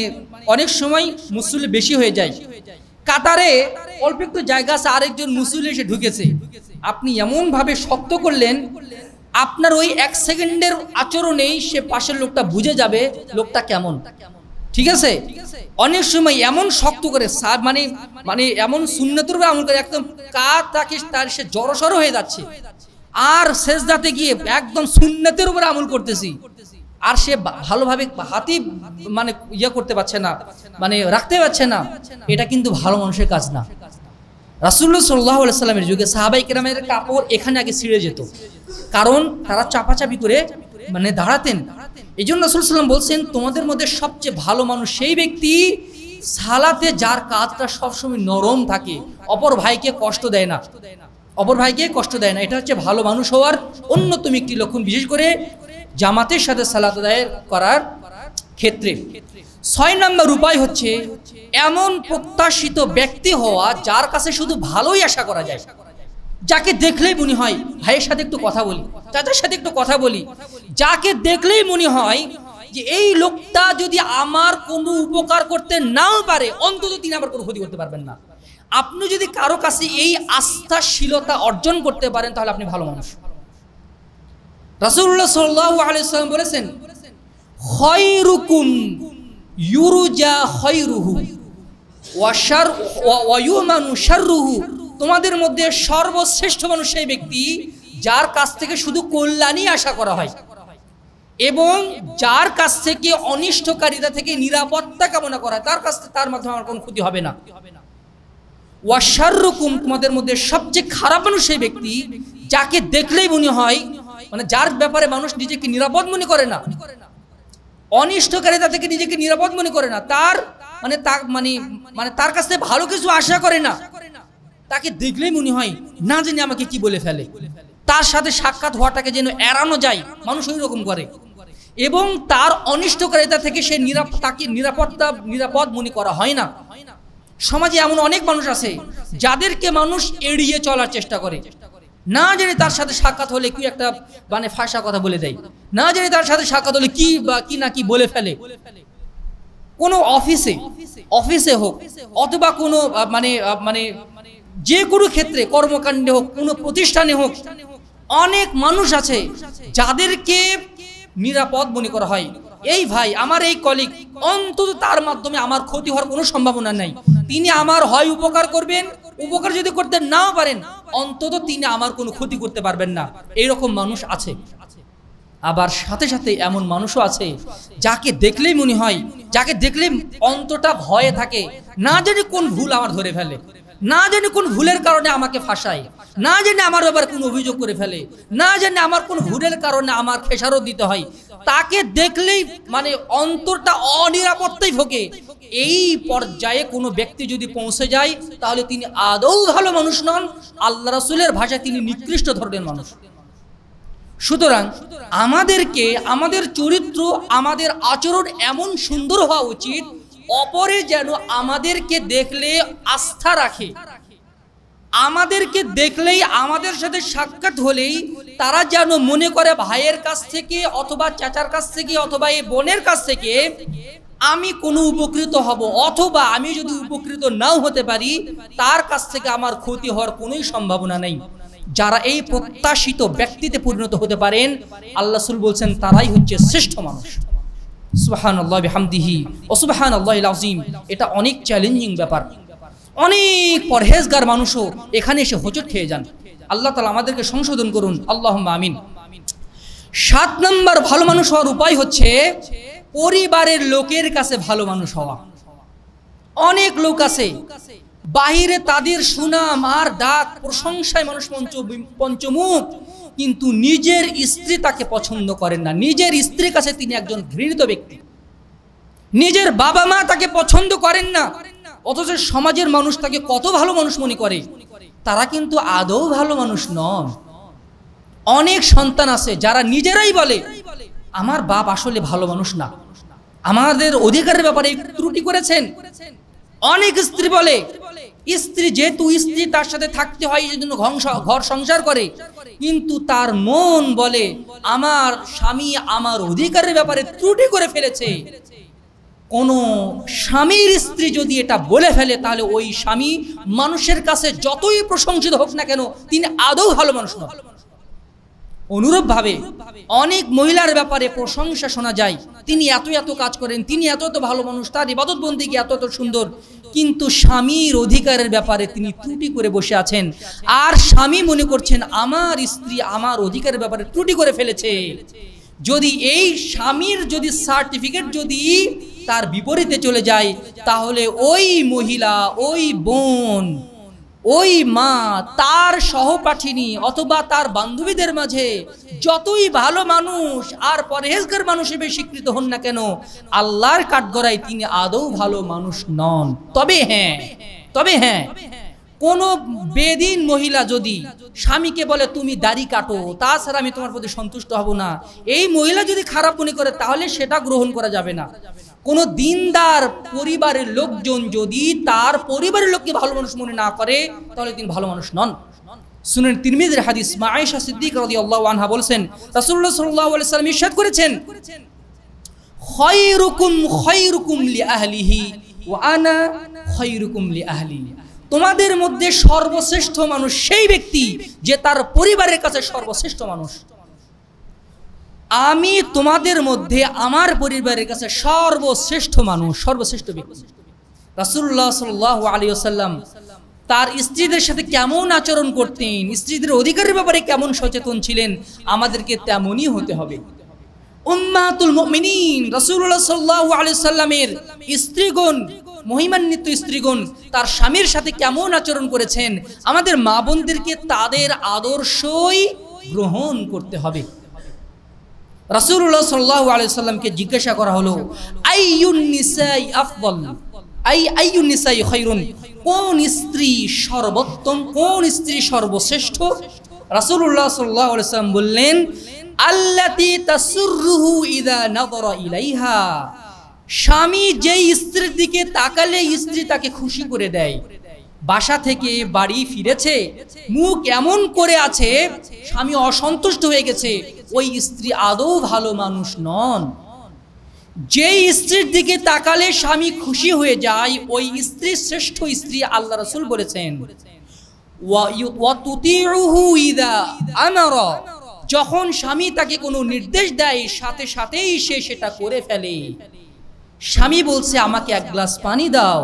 অনেক সময় মুসুল বেশি হয়ে যায় কাতারে অল্প একটু জায়গা আছে আরেকজন মুসুল এসে ঢুকেছে আপনি এমনভাবে শক্ত করলেন আপনার ওই এক সেকেন্ডের আচরণেই সে পাশের লোকটা বুঝে যাবে লোকটা কেমন ঠিক আছে অনেক সময় এমন শক্ত করে মানে মানে এমন শূন্যতর আমল করে একদম কা তাকে তার সে জড়সড় হয়ে যাচ্ছে আর সেজদাতে গিয়ে একদম সুন্নতের উপরে আমল করতেছি আর সে ভালোভাবে হাতি মানে ইয়ে করতে পারছে না মানে রাখতে পারছে না এটা কিন্তু ভালো মানুষের কাজ না রাসুল্লা সাল্লাহ সাল্লামের যুগে সাহাবাই কেরামের কাপড় এখানে আগে ছিঁড়ে যেত কারণ তারা চাপাচাপি করে মানে দাঁড়াতেন এই জন্য রাসুল সাল্লাম বলছেন তোমাদের মধ্যে সবচেয়ে ভালো মানুষ সেই ব্যক্তি সালাতে যার কাজটা সবসময় নরম থাকে অপর ভাইকে কষ্ট দেয় না অপর ভাইকে কষ্ট দেয় না এটা হচ্ছে ভালো মানুষ হওয়ার অন্যতম একটি লক্ষণ বিশেষ করে জামাতের সাথে সালাত আদায় করার ক্ষেত্রে ছয় নম্বর উপায় হচ্ছে এমন প্রত্যাশিত ব্যক্তি হওয়া যার কাছে শুধু ভালোই আশা করা যায় যাকে দেখলেই মনে হয় ভাইয়ের সাথে একটু কথা বলি চাচার সাথে একটু কথা বলি যাকে দেখলেই মনে হয় যে এই লোকটা যদি আমার কোনো উপকার করতে নাও পারে অন্তত তিনি আমার কোনো ক্ষতি করতে পারবেন না আপনি যদি কারো কাছে এই আস্থাশীলতা অর্জন করতে পারেন তাহলে আপনি ভালো মানুষ রাসুল্লাহ সাল্লাহ বলেছেন তোমাদের মধ্যে সর্বশ্রেষ্ঠ মানুষ সেই ব্যক্তি যার কাছ থেকে শুধু কল্যাণই আশা করা হয় এবং যার কাছ থেকে অনিষ্টকারিতা থেকে নিরাপত্তা কামনা করা হয় তার কাছ থেকে তার মাধ্যমে আমার কোনো ক্ষতি হবে না ওয়াশারুকুম তোমাদের মধ্যে সবচেয়ে খারাপ মানুষ সেই ব্যক্তি যাকে দেখলেই মনে হয় মানে যার ব্যাপারে মানুষ নিজেকে নিরাপদ মনে করে না অনিষ্টকারিতা থেকে নিজেকে নিরাপদ মনে করে না তার মানে তার মানে মানে তার কাছ থেকে ভালো কিছু আশা করে না তাকে দেখলেই মনে হয় না জানি আমাকে কি বলে ফেলে তার সাথে সাক্ষাৎ হওয়াটাকে যেন এড়ানো যায় মানুষ ওই রকম করে এবং তার অনিষ্টকারিতা থেকে সে নিরাপ তাকে নিরাপত্তা নিরাপদ মনে করা হয় না সমাজে এমন অনেক মানুষ আছে যাদেরকে মানুষ এড়িয়ে চলার চেষ্টা করে না জেনে তার সাথে সাক্ষাৎ হলে কি একটা মানে ফাঁসা কথা বলে দেয় না জেনে তার সাথে সাক্ষাৎ হলে কি বা কি না কি বলে ফেলে কোনো অফিসে অফিসে হোক অথবা কোনো মানে মানে যে কোনো ক্ষেত্রে কর্মকাণ্ডে হোক কোনো প্রতিষ্ঠানে হোক অনেক মানুষ আছে যাদেরকে নিরাপদ মনে করা হয় এই ভাই আমার এই কলিগ অন্তত তার মাধ্যমে আমার ক্ষতি হওয়ার কোনো সম্ভাবনা নাই তিনি আমার হয় উপকার করবেন উপকার যদি করতে নাও পারেন অন্তত তিনি আমার কোনো ক্ষতি করতে পারবেন না এইরকম মানুষ আছে আবার সাথে সাথে এমন মানুষও আছে যাকে দেখলেই মনে হয় যাকে দেখলে অন্তটা ভয়ে থাকে না জানি কোন ভুল আমার ধরে ফেলে না জেনে কোন ভুলের কারণে আমাকে ফাঁসায় না জেনে আমার ব্যাপারে কোন অভিযোগ করে ফেলে না জেনে আমার কোন ভুলের কারণে আমার খেসারত দিতে হয় তাকে দেখলেই মানে অন্তরটা অনিরাপত্তাই ভোগে এই পর্যায়ে কোনো ব্যক্তি যদি পৌঁছে যায় তাহলে তিনি আদৌ ভালো মানুষ নন আল্লাহ রাসুলের ভাষায় তিনি নিকৃষ্ট ধরনের মানুষ সুতরাং আমাদেরকে আমাদের চরিত্র আমাদের আচরণ এমন সুন্দর হওয়া উচিত অপরে যেন আমাদেরকে দেখলে আস্থা রাখে আমাদেরকে দেখলেই আমাদের সাথে সাক্ষাৎ হলেই তারা যেন মনে করে ভাইয়ের কাছ থেকে অথবা চাচার কাছ থেকে অথবা এই বোনের কাছ থেকে আমি কোনো উপকৃত হব অথবা আমি যদি উপকৃত নাও হতে পারি তার কাছ থেকে আমার ক্ষতি হওয়ার কোনোই সম্ভাবনা নেই যারা এই প্রত্যাশিত ব্যক্তিতে পরিণত হতে পারেন আল্লাহ সুল বলছেন তারাই হচ্ছে শ্রেষ্ঠ মানুষ সুবাহান আল্লাহ হামদিহি ও সুবাহান আল্লাহ আজিম এটা অনেক চ্যালেঞ্জিং ব্যাপার অনেক পরহেজগার মানুষও এখানে এসে হোচট খেয়ে যান আল্লাহ তালা আমাদেরকে সংশোধন করুন আল্লাহ আমিন সাত নম্বর ভালো মানুষ হওয়ার উপায় হচ্ছে পরিবারের লোকের কাছে ভালো মানুষ হওয়া অনেক লোক আছে বাহিরে তাদের সুনাম আর ডাক প্রশংসায় মানুষ পঞ্চমুখ কিন্তু নিজের স্ত্রী তাকে পছন্দ করেন না নিজের স্ত্রীর কাছে তিনি একজন ঘৃণিত ব্যক্তি নিজের বাবা মা তাকে পছন্দ করেন না অথচ সমাজের মানুষ তাকে কত ভালো মানুষ মনে করে তারা কিন্তু আদৌ ভালো মানুষ নন অনেক সন্তান আছে যারা নিজেরাই বলে আমার বাপ আসলে ভালো মানুষ না আমাদের অধিকারের ব্যাপারে ত্রুটি করেছেন অনেক স্ত্রী বলে স্ত্রী যেহেতু স্ত্রী তার সাথে থাকতে হয় এই জন্য ঘর সংসার করে কিন্তু তার মন বলে আমার স্বামী আমার অধিকারের ব্যাপারে ত্রুটি করে ফেলেছে কোনো স্বামীর স্ত্রী যদি এটা বলে ফেলে তাহলে ওই স্বামী মানুষের কাছে যতই প্রশংসিত হোক না কেন তিনি আদৌ ভালো মানুষ নয় অনুরূপভাবে অনেক মহিলার ব্যাপারে প্রশংসা শোনা যায় তিনি এত এত কাজ করেন তিনি এত এত ভালো মানুষ তার ইবাদতবন্দিকে এত এত সুন্দর কিন্তু স্বামীর অধিকারের ব্যাপারে তিনি ত্রুটি করে বসে আছেন আর স্বামী মনে করছেন আমার স্ত্রী আমার অধিকারের ব্যাপারে ত্রুটি করে ফেলেছে যদি এই স্বামীর যদি সার্টিফিকেট যদি তার বিপরীতে চলে যায় তাহলে ওই মহিলা ওই বোন ওই মা তার সহপাঠিনী অথবা তার বান্ধবীদের মাঝে যতই ভালো মানুষ আর পরহেজগার মানুষ হিসেবে স্বীকৃত হন না কেন আল্লাহর কাঠগড়ায় তিনি আদৌ ভালো মানুষ নন তবে হ্যাঁ তবে হ্যাঁ কোন বেদিন মহিলা যদি স্বামীকে বলে তুমি দাড়ি কাটো তাছাড়া আমি তোমার প্রতি সন্তুষ্ট হব না এই মহিলা যদি খারাপ মনে করে তাহলে সেটা গ্রহণ করা যাবে না কোনো দিনদার পরিবারের লোকজন যদি তার পরিবারের লোককে ভালো মানুষ মনে না করে তাহলে তিনি ভালো মানুষ নন শুনেন তিরমিদের হাদিস মা আয়েশা সিদ্দিক রাজি আল্লাহ আনহা বলছেন রাসুল্লাহ সাল্লাহ সাল্লাম ইসাদ করেছেন খয়রুকুম খয়রুকুম লি আহলিহি ও আনা খয়রুকুম লি আহলি তোমাদের মধ্যে সর্বশ্রেষ্ঠ মানুষ সেই ব্যক্তি যে তার পরিবারের কাছে সর্বশ্রেষ্ঠ মানুষ আমি তোমাদের মধ্যে আমার পরিবারের কাছে সর্বশ্রেষ্ঠ মানুষ সর্বশ্রেষ্ঠ রাসুল্লাহ সাল্লাহ আলী আসাল্লাম তার স্ত্রীদের সাথে কেমন আচরণ করতেন স্ত্রীদের অধিকারের ব্যাপারে কেমন সচেতন ছিলেন আমাদেরকে তেমনই হতে হবে মহিমান্বিত তার স্বামীর সাথে কেমন আচরণ করেছেন আমাদের মা বোনদেরকে তাদের আদর্শই গ্রহণ করতে হবে রাসুল্লাহ সাল্লাহ আলাইসাল্লামকে জিজ্ঞাসা করা হলো আইউনিসাই আফবল আই আইউনিসাই খৈরুন কোন স্ত্রী সর্বোত্তম কোন স্ত্রী সর্বশ্রেষ্ঠ রাসুল্লাহ সাল্লাহ আলাইসাল্লাম বললেন আল্লাতি তাসুরুহু ইদা নাদরা ইলাইহা স্বামী যেই স্ত্রীর দিকে তাকালে স্ত্রী তাকে খুশি করে দেয় বাসা থেকে বাড়ি ফিরেছে মুখ এমন করে আছে স্বামী অসন্তুষ্ট হয়ে গেছে ওই স্ত্রী আদৌ ভালো মানুষ নন যে স্ত্রীর দিকে তাকালে স্বামী খুশি হয়ে যায় ওই স্ত্রী শ্রেষ্ঠ স্ত্রী আল্লাহ রসুল বলেছেন যখন স্বামী তাকে কোনো নির্দেশ দেয় সাথে সাথেই সে সেটা করে ফেলে স্বামী বলছে আমাকে এক গ্লাস পানি দাও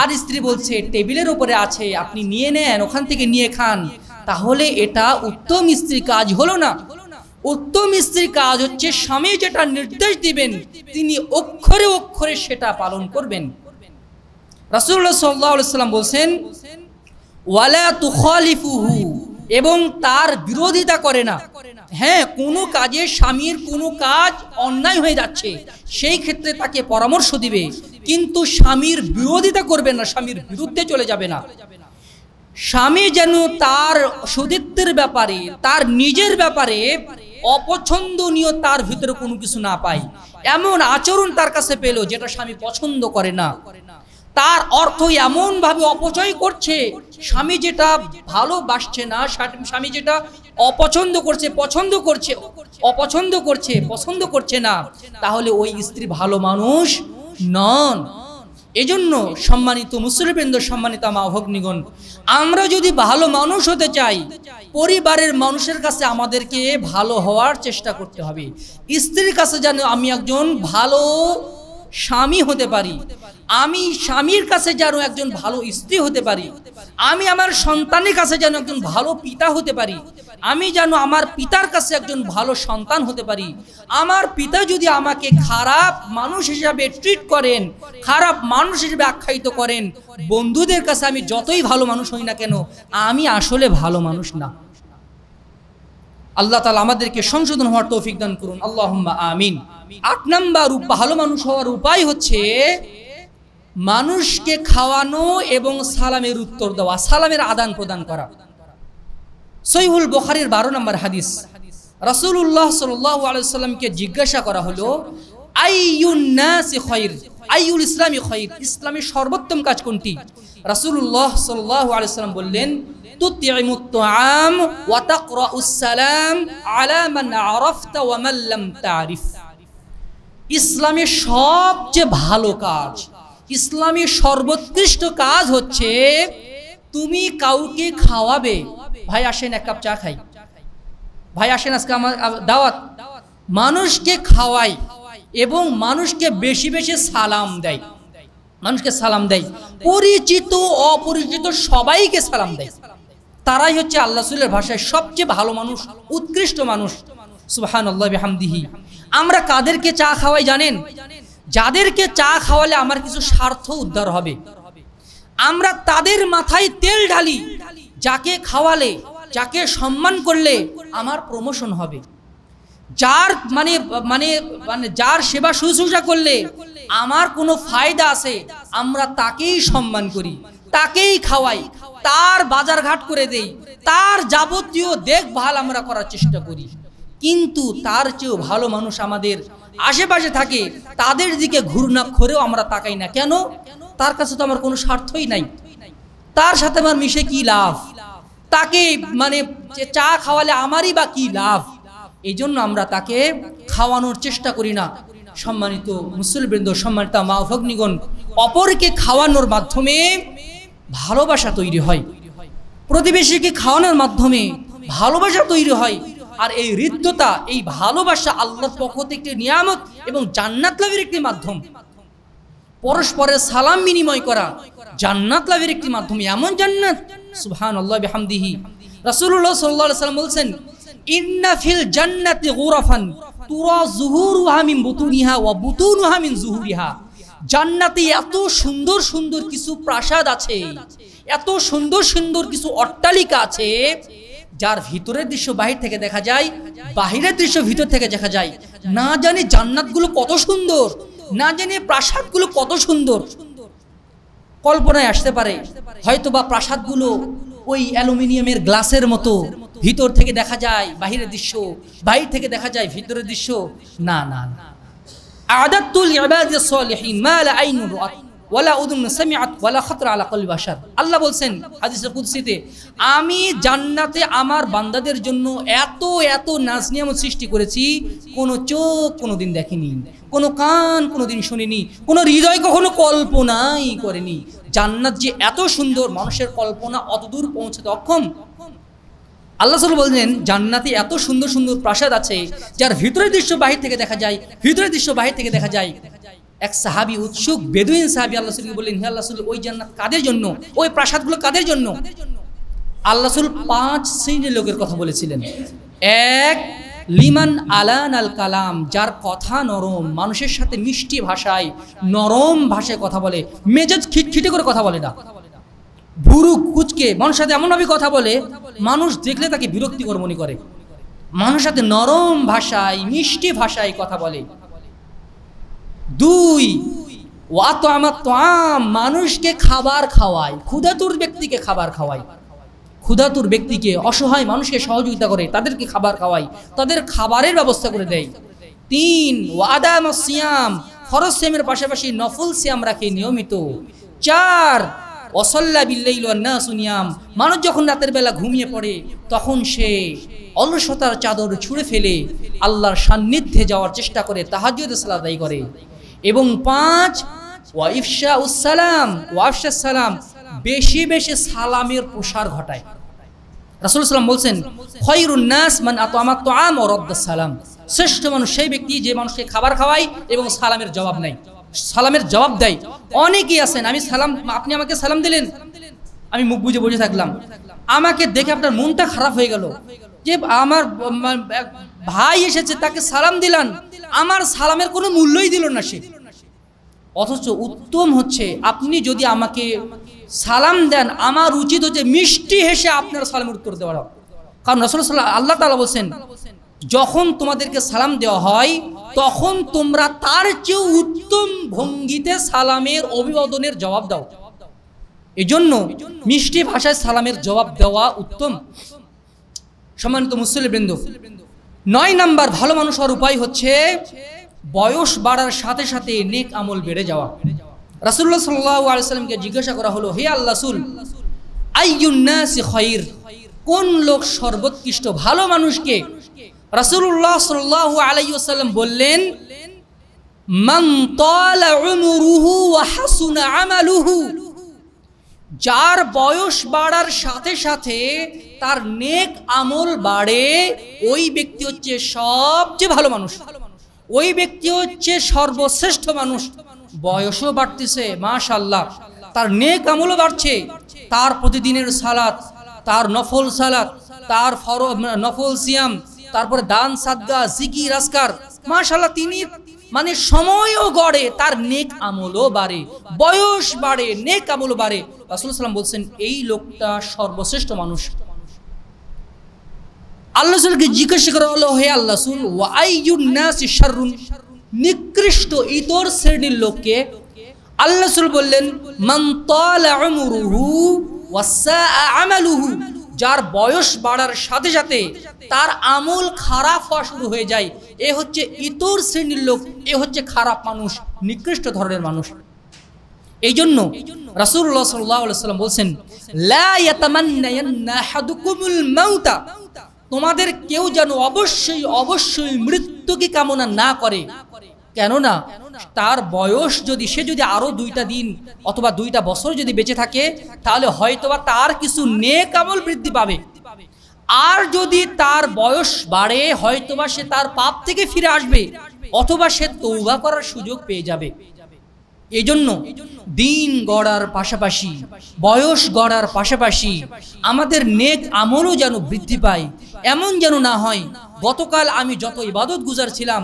আর স্ত্রী বলছে টেবিলের ওপরে আছে আপনি নিয়ে নেন ওখান থেকে নিয়ে খান তাহলে এটা উত্তম স্ত্রীর কাজ হলো না উত্তম স্ত্রীর কাজ হচ্ছে স্বামী যেটা নির্দেশ দিবেন তিনি অক্ষরে অক্ষরে সেটা পালন করবেন রাসুল্লাহ সাল্লাহ সাল্লাম বলছেন ওয়ালা তুখালিফুহু এবং তার বিরোধিতা করে না হ্যাঁ কোনো কাজে স্বামীর কোনো কাজ অন্যায় হয়ে যাচ্ছে সেই ক্ষেত্রে তাকে পরামর্শ দিবে কিন্তু স্বামীর বিরোধিতা করবে না স্বামীর বিরুদ্ধে চলে যাবে না স্বামী যেন তার সতীত্বের ব্যাপারে তার নিজের ব্যাপারে অপছন্দনীয় তার ভিতরে কোনো কিছু না পায় এমন আচরণ তার কাছে পেল যেটা স্বামী পছন্দ করে না তার অর্থ এমনভাবে অপচয় করছে স্বামী যেটা ভালোবাসছে না স্বামী যেটা অপছন্দ করছে পছন্দ করছে অপছন্দ করছে পছন্দ করছে না তাহলে ওই স্ত্রী ভালো মানুষ নন এজন্য সম্মানিত মুসলিমবৃন্দ সম্মানিত মা ভগ্নিগণ আমরা যদি ভালো মানুষ হতে চাই পরিবারের মানুষের কাছে আমাদেরকে ভালো হওয়ার চেষ্টা করতে হবে স্ত্রীর কাছে যেন আমি একজন ভালো স্বামী হতে পারি আমি স্বামীর কাছে যেন একজন ভালো স্ত্রী হতে পারি আমি আমার সন্তানের কাছে যেন একজন ভালো পিতা হতে পারি আমি যেন আমার পিতার কাছে একজন ভালো সন্তান হতে পারি আমার পিতা যদি আমাকে খারাপ মানুষ হিসাবে ট্রিট করেন খারাপ মানুষ হিসেবে আখ্যায়িত করেন বন্ধুদের কাছে আমি যতই ভালো মানুষ হই না কেন আমি আসলে ভালো মানুষ না আল্লাহ তালা আমাদেরকে সংশোধন হওয়ার তৌফিক দান করুন আল্লাহ আমিন আট নাম্বার ভালো মানুষ হওয়ার উপায় হচ্ছে মানুষকে খাওয়ানো এবং সালামের উত্তর দেওয়া সালামের আদান প্রদান করা সৈহুল বোখারের বারো নম্বর হাদিস রসুল্লাহ সাল্লামকে আলাইসাল্লামকে জিজ্ঞাসা করা হলো আইউল ইসলামী খয়ির ইসলামের সর্বোত্তম কাজ কোনটি রসুল্লাহ সাল্লাহ আলাইসাল্লাম বললেন তুতিমুত আম ওয়াতাকরা উসালাম আলামান আরফতা ওয়ামাল্লাম তারিফ ইসলামের সবচেয়ে ভালো কাজ ইসলামের সর্বোৎকৃষ্ট কাজ হচ্ছে তুমি কাউকে খাওয়াবে ভাই আসেন এক কাপ চা খাই ভাই আসেন আজকে আমার দাওয়াত মানুষকে খাওয়াই এবং মানুষকে বেশি বেশি সালাম দেয় মানুষকে সালাম দেয় পরিচিত অপরিচিত সবাইকে সালাম দেয় তারাই হচ্ছে আল্লাহ সুলের ভাষায় সবচেয়ে ভালো মানুষ উৎকৃষ্ট মানুষ সুহান আল্লাহ হামদিহি আমরা কাদেরকে চা খাওয়াই জানেন যাদেরকে চা খাওয়ালে আমার কিছু স্বার্থ উদ্ধার হবে আমরা তাদের মাথায় তেল ঢালি যাকে খাওয়ালে যাকে সম্মান করলে আমার প্রমোশন হবে যার মানে মানে মানে যার সেবা শুশ্রূষা করলে আমার কোনো ফায়দা আছে আমরা তাকেই সম্মান করি তাকেই খাওয়াই তার বাজারঘাট করে দেই তার যাবতীয় দেখভাল আমরা করার চেষ্টা করি কিন্তু তার চেয়েও ভালো মানুষ আমাদের আশেপাশে থাকে তাদের দিকে ঘুরনাক্ষরেও আমরা তাকাই না কেন তার কাছে তো আমার কোনো স্বার্থই নাই তার সাথে আমার মিশে কি লাভ তাকে মানে চা খাওয়ালে আমারই বা কি লাভ এই জন্য আমরা তাকে খাওয়ানোর চেষ্টা করি না সম্মানিত মুসলবৃন্দ সম্মানিত মা ভগ্নিগণ অপরকে খাওয়ানোর মাধ্যমে ভালোবাসা তৈরি হয় প্রতিবেশীকে খাওয়ানোর মাধ্যমে ভালোবাসা তৈরি হয় আর এই হৃদ্যতা এই ভালোবাসা আল্লাহর পক্ষ থেকে একটি নিয়ামত এবং জান্নাত লাভের একটি মাধ্যম পরস্পরের সালাম বিনিময় করা জান্নাত লাভের একটি মাধ্যম এমন জান্নাত সুহান আল্লাহ বেহামদিহি রাসুল্লাহ সাল্লাহ সাল্লাম বলছেন ইন্নাফিল জান্নাতি গোরাফান তুরা জুহুর উহামিন বুতুনিহা ওয়া বুতুন উহামিন জুহুরিহা জান্নাতে এত সুন্দর সুন্দর কিছু প্রাসাদ আছে এত সুন্দর সুন্দর কিছু অট্টালিকা আছে যার ভিতরের দৃশ্য বাহির থেকে দেখা যায় বাহিরের দৃশ্য ভিতর থেকে দেখা যায় না জানি জান্নাতগুলো কত সুন্দর না জানি প্রাসাদগুলো কত সুন্দর কল্পনায় আসতে পারে হয়তো বা প্রাসাদগুলো ওই অ্যালুমিনিয়ামের গ্লাসের মতো ভিতর থেকে দেখা যায় বাহিরের দৃশ্য বাহির থেকে দেখা যায় ভিতরের দৃশ্য না না না ওয়ালা খাতরা আল্লাহ বলছেন আমি জান্নাতে আমার বান্দাদের জন্য এত এত নাজ নিয়ামত সৃষ্টি করেছি কোনো চোখ কোনো দিন দেখেনি কোনো কান কোনো দিন শুনিনি কোনো হৃদয় কখনো কল্পনাই করেনি জান্নাত যে এত সুন্দর মানুষের কল্পনা অতদূর পৌঁছাতে অক্ষম আল্লাহ সাল বলছেন জান্নাতে এত সুন্দর সুন্দর প্রাসাদ আছে যার ভিতরের দৃশ্য বাহির থেকে দেখা যায় ভিতরের দৃশ্য বাহির থেকে দেখা যায় এক সাহাবি উৎসুক বেদুইন সাহাবি আল্লাহ সুলকে বললেন হে আল্লাহ সুল ওই জান্নাত কাদের জন্য ওই প্রাসাদগুলো কাদের জন্য আল্লাহ সুল পাঁচ শ্রেণীর লোকের কথা বলেছিলেন এক লিমান আলান আল কালাম যার কথা নরম মানুষের সাথে মিষ্টি ভাষায় নরম ভাষায় কথা বলে মেজাজ খিটখিটে করে কথা বলে না বুরু কুচকে মানুষের সাথে এমনভাবে কথা বলে মানুষ দেখলে তাকে বিরক্তিকর মনে করে মানুষের সাথে নরম ভাষায় মিষ্টি ভাষায় কথা বলে দুই ওয়া তো আমার তো আম মানুষকে খাবার খাওয়ায় ক্ষুধাতুর ব্যক্তিকে খাবার খাওয়ায় ক্ষুধাতুর ব্যক্তিকে অসহায় মানুষকে সহযোগিতা করে তাদেরকে খাবার খাওয়ায় তাদের খাবারের ব্যবস্থা করে দেয় তিন ওয়াদাম সিয়াম খরচ সিয়ামের পাশাপাশি নফল সিয়াম রাখে নিয়মিত চার অসল্লা না সুনিয়াম মানুষ যখন রাতের বেলা ঘুমিয়ে পড়ে তখন সে অলসতার চাদর ছুঁড়ে ফেলে আল্লাহর সান্নিধ্যে যাওয়ার চেষ্টা করে তাহাজ্যদ সালাদাই করে এবং পাঁচ ওয়াইফশা উসালাম ওয়াফশা সালাম বেশি বেশি সালামের প্রসার ঘটায় রাসুল সাল্লাম বলছেন খয়রুন্নাস মান আত আমার তো আম ও সালাম শ্রেষ্ঠ মানুষ সেই ব্যক্তি যে মানুষকে খাবার খাওয়ায় এবং সালামের জবাব নেয় সালামের জবাব দেয় অনেকেই আছেন আমি সালাম আপনি আমাকে সালাম দিলেন আমি মুখ বুঝে বসে থাকলাম আমাকে দেখে আপনার মনটা খারাপ হয়ে গেল যে আমার ভাই এসেছে তাকে সালাম দিলাম আমার সালামের কোনো মূল্যই দিল না সে অথচ উত্তম হচ্ছে আপনি যদি আমাকে সালাম দেন আমার উচিত হচ্ছে মিষ্টি হেসে আপনার সালামের উত্তর দেওয়া কারণ সাল্লাহ আল্লাহ তালা বলছেন যখন তোমাদেরকে সালাম দেওয়া হয় তখন তোমরা তার চেয়ে উত্তম ভঙ্গিতে সালামের অভিবাদনের জবাব দাও এজন্য মিষ্টি ভাষায় সালামের জবাব দেওয়া উত্তম সম্মানিত মুসলিবৃন্দ নয় নাম্বার ভালো মানুষ হওয়ার উপায় হচ্ছে বয়স বাড়ার সাথে সাথে নেক আমল বেড়ে যাওয়া রাসুল্লাহ সাল্লাহ আলসালামকে জিজ্ঞাসা করা হলো হে আল্লাহ সুল আইয়ুন্নাসি খয়ির কোন লোক সর্বোৎকৃষ্ট ভালো মানুষকে রাসুল্লাহ সাল্লাহ আলাইসাল্লাম বললেন যার বয়স বাড়ার সাথে সাথে তার নেক আমল বাড়ে ওই ব্যক্তি হচ্ছে সবচেয়ে ভালো মানুষ ওই ব্যক্তি হচ্ছে সর্বশ্রেষ্ঠ মানুষ বয়সও বাড়তেছে মাশাল্লাহ তার নেক আমলও বাড়ছে তার প্রতিদিনের সালাত তার নফল সালাত তার ফর নফল সিয়াম তারপরে দান সাদগা জিগি রাজকার মাশাল্লাহ তিনি মানে সময়ও গড়ে তার নেক আমলও বাড়ে বয়স বাড়ে নেক আমল বাড়ে সাল্লাম বলছেন এই লোকটা সর্বশ্রেষ্ঠ মানুষ আল্লাহ জিজ্ঞাসা করা হলো হে আল্লাহ নিকৃষ্ট ইতর শ্রেণীর লোককে আল্লাহ বললেন মন্তাল আমরুহু ওয়াসা আমালুহু যার বয়স বাড়ার সাথে সাথে তার আমল খারাপ হওয়া শুরু হয়ে যায় এ হচ্ছে ইতর শ্রেণীর লোক এ হচ্ছে খারাপ মানুষ নিকৃষ্ট ধরনের মানুষ এই জন্য রাসুল্লাহ সাল্লাম বলছেন তোমাদের কেউ যেন অবশ্যই অবশ্যই মৃত্যুকে কামনা না করে কেননা তার বয়স যদি সে যদি আরও দুইটা দিন অথবা দুইটা বছর যদি বেঁচে থাকে তাহলে হয়তোবা তার কিছু নেক আমল বৃদ্ধি পাবে আর যদি তার বয়স বাড়ে হয়তোবা সে তার পাপ থেকে ফিরে আসবে অথবা সে তৌবা করার সুযোগ পেয়ে যাবে এই জন্য দিন গড়ার পাশাপাশি বয়স গড়ার পাশাপাশি আমাদের নেক আমলও যেন বৃদ্ধি পায় এমন যেন না হয় গতকাল আমি যত ইবাদত গুজার ছিলাম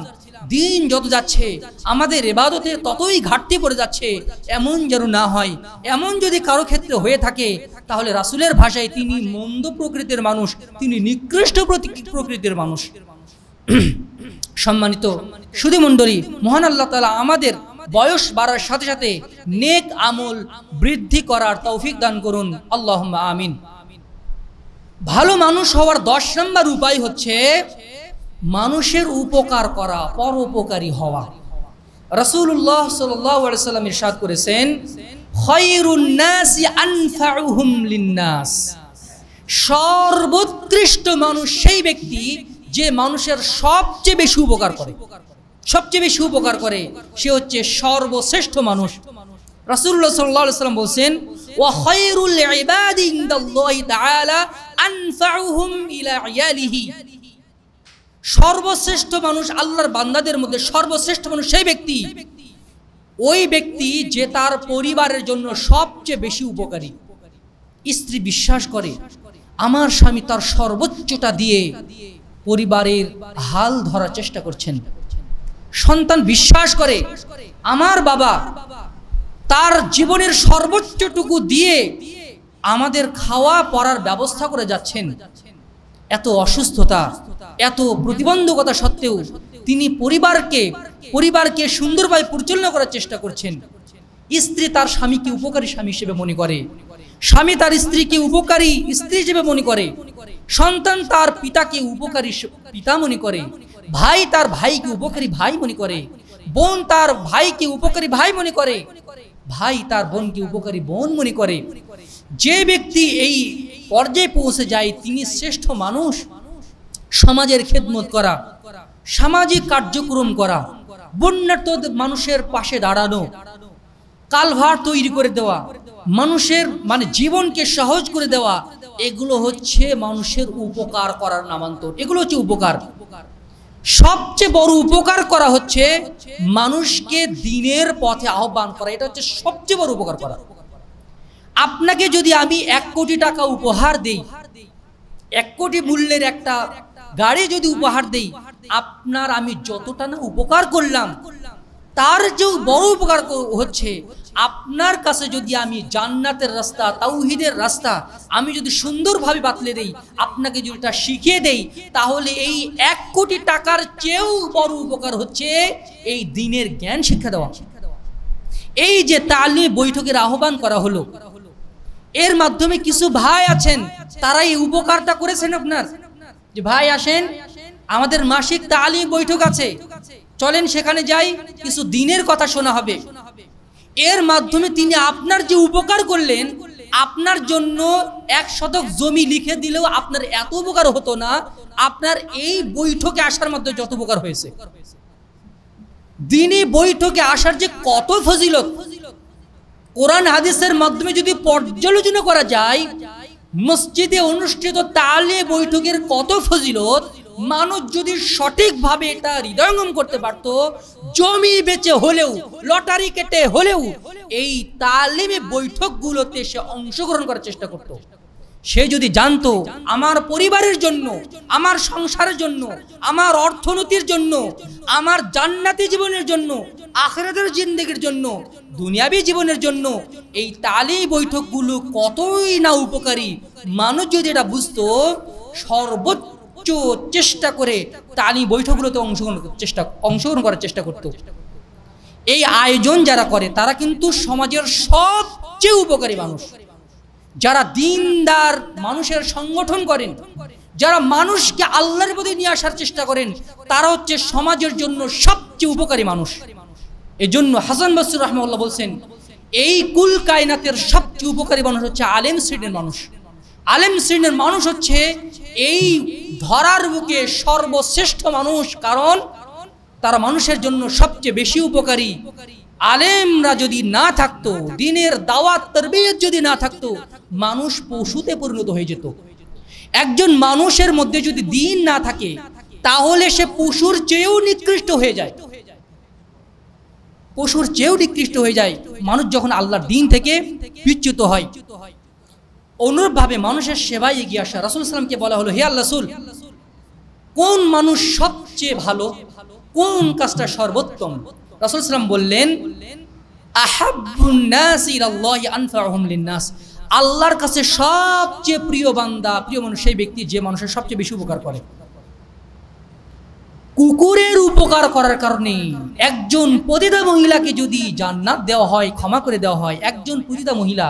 দিন যত যাচ্ছে আমাদের এবাদতের ততই ঘাটতি পড়ে যাচ্ছে এমন যেন না হয় এমন যদি কারো ক্ষেত্রে হয়ে থাকে তাহলে রাসুলের ভাষায় তিনি মন্দ প্রকৃতির মানুষ তিনি নিকৃষ্ট প্রকৃতির মানুষ সম্মানিত মন্ডলী মহান আল্লাহ তালা আমাদের বয়স বাড়ার সাথে সাথে নেক আমল বৃদ্ধি করার তৌফিক দান করুন আল্লাহ আমিন ভালো মানুষ হওয়ার দশ নম্বর উপায় হচ্ছে মানুষের উপকার করা পরোপকারী হওয়া রসুল্লাহ সাল্লাম ইরশাদ করেছেন সর্বোৎকৃষ্ট মানুষ সেই ব্যক্তি যে মানুষের সবচেয়ে বেশি উপকার করে সবচেয়ে বেশি উপকার করে সে হচ্ছে সর্বশ্রেষ্ঠ মানুষ রাসুল্লাহ সাল্লাহ সাল্লাম বলছেন ও খয়রুল ইবাদিন আনফাউহুম ইলা ইয়ালিহি সর্বশ্রেষ্ঠ মানুষ আল্লাহর বান্দাদের মধ্যে সর্বশ্রেষ্ঠ মানুষ সেই ব্যক্তি ওই ব্যক্তি যে তার পরিবারের জন্য সবচেয়ে বেশি উপকারী স্ত্রী বিশ্বাস করে আমার স্বামী তার সর্বোচ্চটা দিয়ে পরিবারের হাল ধরার চেষ্টা করছেন সন্তান বিশ্বাস করে আমার বাবা তার জীবনের সর্বোচ্চটুকু দিয়ে আমাদের খাওয়া পড়ার ব্যবস্থা করে যাচ্ছেন এত অসুস্থতা এত প্রতিবন্ধকতা সত্ত্বেও তিনি পরিবারকে পরিবারকে সুন্দরভাবে পরিচালনা করার চেষ্টা করছেন স্ত্রী তার স্বামীকে উপকারী স্বামী হিসেবে মনে করে স্বামী তার স্ত্রীকে উপকারী স্ত্রী হিসেবে মনে করে সন্তান তার পিতাকে উপকারী পিতা মনে করে ভাই তার ভাইকে উপকারী ভাই মনে করে বোন তার ভাইকে উপকারী ভাই মনে করে ভাই তার বোনকে উপকারী বোন মনে করে যে ব্যক্তি এই পর্যায়ে পৌঁছে যায় তিনি শ্রেষ্ঠ মানুষ সমাজের খেদমত করা সামাজিক কার্যক্রম করা বন্যার্থ মানুষের পাশে দাঁড়ানো কালভার তৈরি করে দেওয়া মানুষের মানে জীবনকে সহজ করে দেওয়া এগুলো হচ্ছে মানুষের উপকার করার নামান্তর এগুলো হচ্ছে উপকার সবচেয়ে বড় উপকার করা হচ্ছে মানুষকে দিনের পথে আহ্বান করা এটা হচ্ছে সবচেয়ে বড় উপকার করা আপনাকে যদি আমি এক কোটি টাকা উপহার দেই এক কোটি মূল্যের একটা গাড়ি যদি উপহার দেই আপনার আমি যতটা না উপকার করলাম তার যে বড় উপকার হচ্ছে আপনার কাছে যদি আমি জান্নাতের রাস্তা তাউহিদের রাস্তা আমি যদি সুন্দরভাবে বাতলে দেই আপনাকে যদি এটা শিখিয়ে দেই তাহলে এই এক কোটি টাকার চেয়েও বড় উপকার হচ্ছে এই দিনের জ্ঞান শিক্ষা দেওয়া এই যে তালে বৈঠকের আহ্বান করা হলো এর মাধ্যমে কিছু ভাই আছেন তারা এই উপকারটা করেছেন আপনার যে ভাই আসেন আমাদের মাসিক তালিম বৈঠক আছে চলেন সেখানে যাই কিছু দিনের কথা শোনা হবে এর মাধ্যমে তিনি আপনার যে উপকার করলেন আপনার জন্য এক শতক জমি লিখে দিলেও আপনার এত উপকার হতো না আপনার এই বৈঠকে আসার মধ্যে যত উপকার হয়েছে দিনে বৈঠকে আসার যে কত ফজিলত কোরআন হাদিসের মাধ্যমে যদি পর্যালোচনা করা যায় মসজিদে অনুষ্ঠিত তালে বৈঠকের কত ফজিলত মানুষ যদি সঠিকভাবে এটা হৃদয়ঙ্গম করতে পারত জমি বেচে হলেও লটারি কেটে হলেও এই তালেমে বৈঠকগুলোতে সে অংশগ্রহণ করার চেষ্টা করত সে যদি জানতো আমার পরিবারের জন্য আমার সংসারের জন্য আমার অর্থনীতির জন্য আমার জান্নাতি জীবনের জন্য আখরাদের জিন্দগির জন্য দুনিয়াবি জীবনের জন্য এই তালি বৈঠকগুলো কতই না উপকারী মানুষ যদি এটা বুঝতো সর্বোচ্চ চেষ্টা করে তালি বৈঠকগুলোতে অংশগ্রহণ চেষ্টা অংশগ্রহণ করার চেষ্টা করত এই আয়োজন যারা করে তারা কিন্তু সমাজের সবচেয়ে উপকারী মানুষ যারা দিনদার মানুষের সংগঠন করেন যারা মানুষকে আল্লাহর প্রতি নিয়ে আসার চেষ্টা করেন তারা হচ্ছে সমাজের জন্য সবচেয়ে উপকারী মানুষ এজন্য হাসান বসুর রহমাল্লাহ বলছেন এই কুল কায়নাতের সবচেয়ে উপকারী মানুষ হচ্ছে আলেম শ্রেণীর মানুষ আলেম শ্রেণীর মানুষ হচ্ছে এই ধরার বুকে সর্বশ্রেষ্ঠ মানুষ কারণ তারা মানুষের জন্য সবচেয়ে বেশি উপকারী আলেমরা যদি না থাকতো দিনের দাওয়াত তরবিয়ত যদি না থাকতো মানুষ পশুতে পরিণত হয়ে যেত একজন মানুষের মধ্যে যদি দিন না থাকে তাহলে সে পশুর চেয়েও নিকৃষ্ট হয়ে যায় পশুর চেয়েও নিকৃষ্ট হয়ে যায় মানুষ যখন আল্লাহর দিন থেকে বিচ্যুত হয় অনুরূপভাবে মানুষের সেবায় এগিয়ে আসা রাসুল সাল্লামকে বলা হলো হে আল্লাহ রসুল কোন মানুষ সবচেয়ে ভালো কোন কাজটা সর্বোত্তম রাসুল বললেন আল্লাহর কাছে সবচেয়ে প্রিয় বান্দা প্রিয় মানুষ সেই ব্যক্তি যে মানুষের সবচেয়ে বেশি উপকার করে কুকুরের উপকার করার কারণে একজন পতিতা মহিলাকে যদি জান্নাত দেওয়া হয় ক্ষমা করে দেওয়া হয় একজন পতিতা মহিলা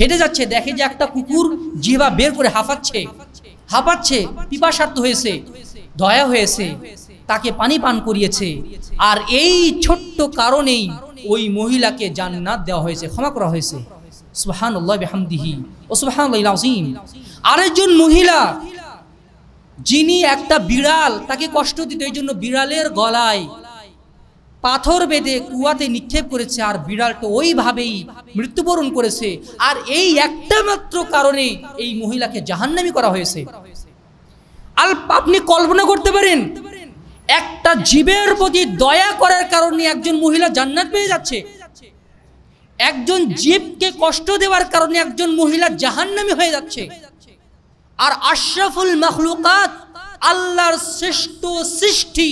হেঁটে যাচ্ছে দেখে যে একটা কুকুর জিহবা বের করে হাঁপাচ্ছে হাঁপাচ্ছে পিপাসার্থ হয়েছে দয়া হয়েছে তাকে পানি পান করিয়েছে আর এই ছোট্ট কারণেই ওই মহিলাকে জান্নাত দেওয়া হয়েছে ক্ষমা করা হয়েছে সুবাহান্লাহ ও সুবাহান্লাহ আরেকজন মহিলা যিনি একটা বিড়াল তাকে কষ্ট দিত এই জন্য বিড়ালের গলায় পাথর বেঁধে কুয়াতে নিক্ষেপ করেছে আর বিড়ালটা ওইভাবেই মৃত্যুবরণ করেছে আর এই একটা মাত্র কারণে এই মহিলাকে জাহান্নামি করা হয়েছে আর আপনি কল্পনা করতে পারেন একটা জীবের প্রতি দয়া করার কারণে একজন মহিলা জান্নাত পেয়ে যাচ্ছে একজন জীবকে কষ্ট দেওয়ার কারণে একজন মহিলা জাহান্নামি হয়ে যাচ্ছে আর আশরাফুল মখলুকাত আল্লাহর শ্রেষ্ঠ সৃষ্টি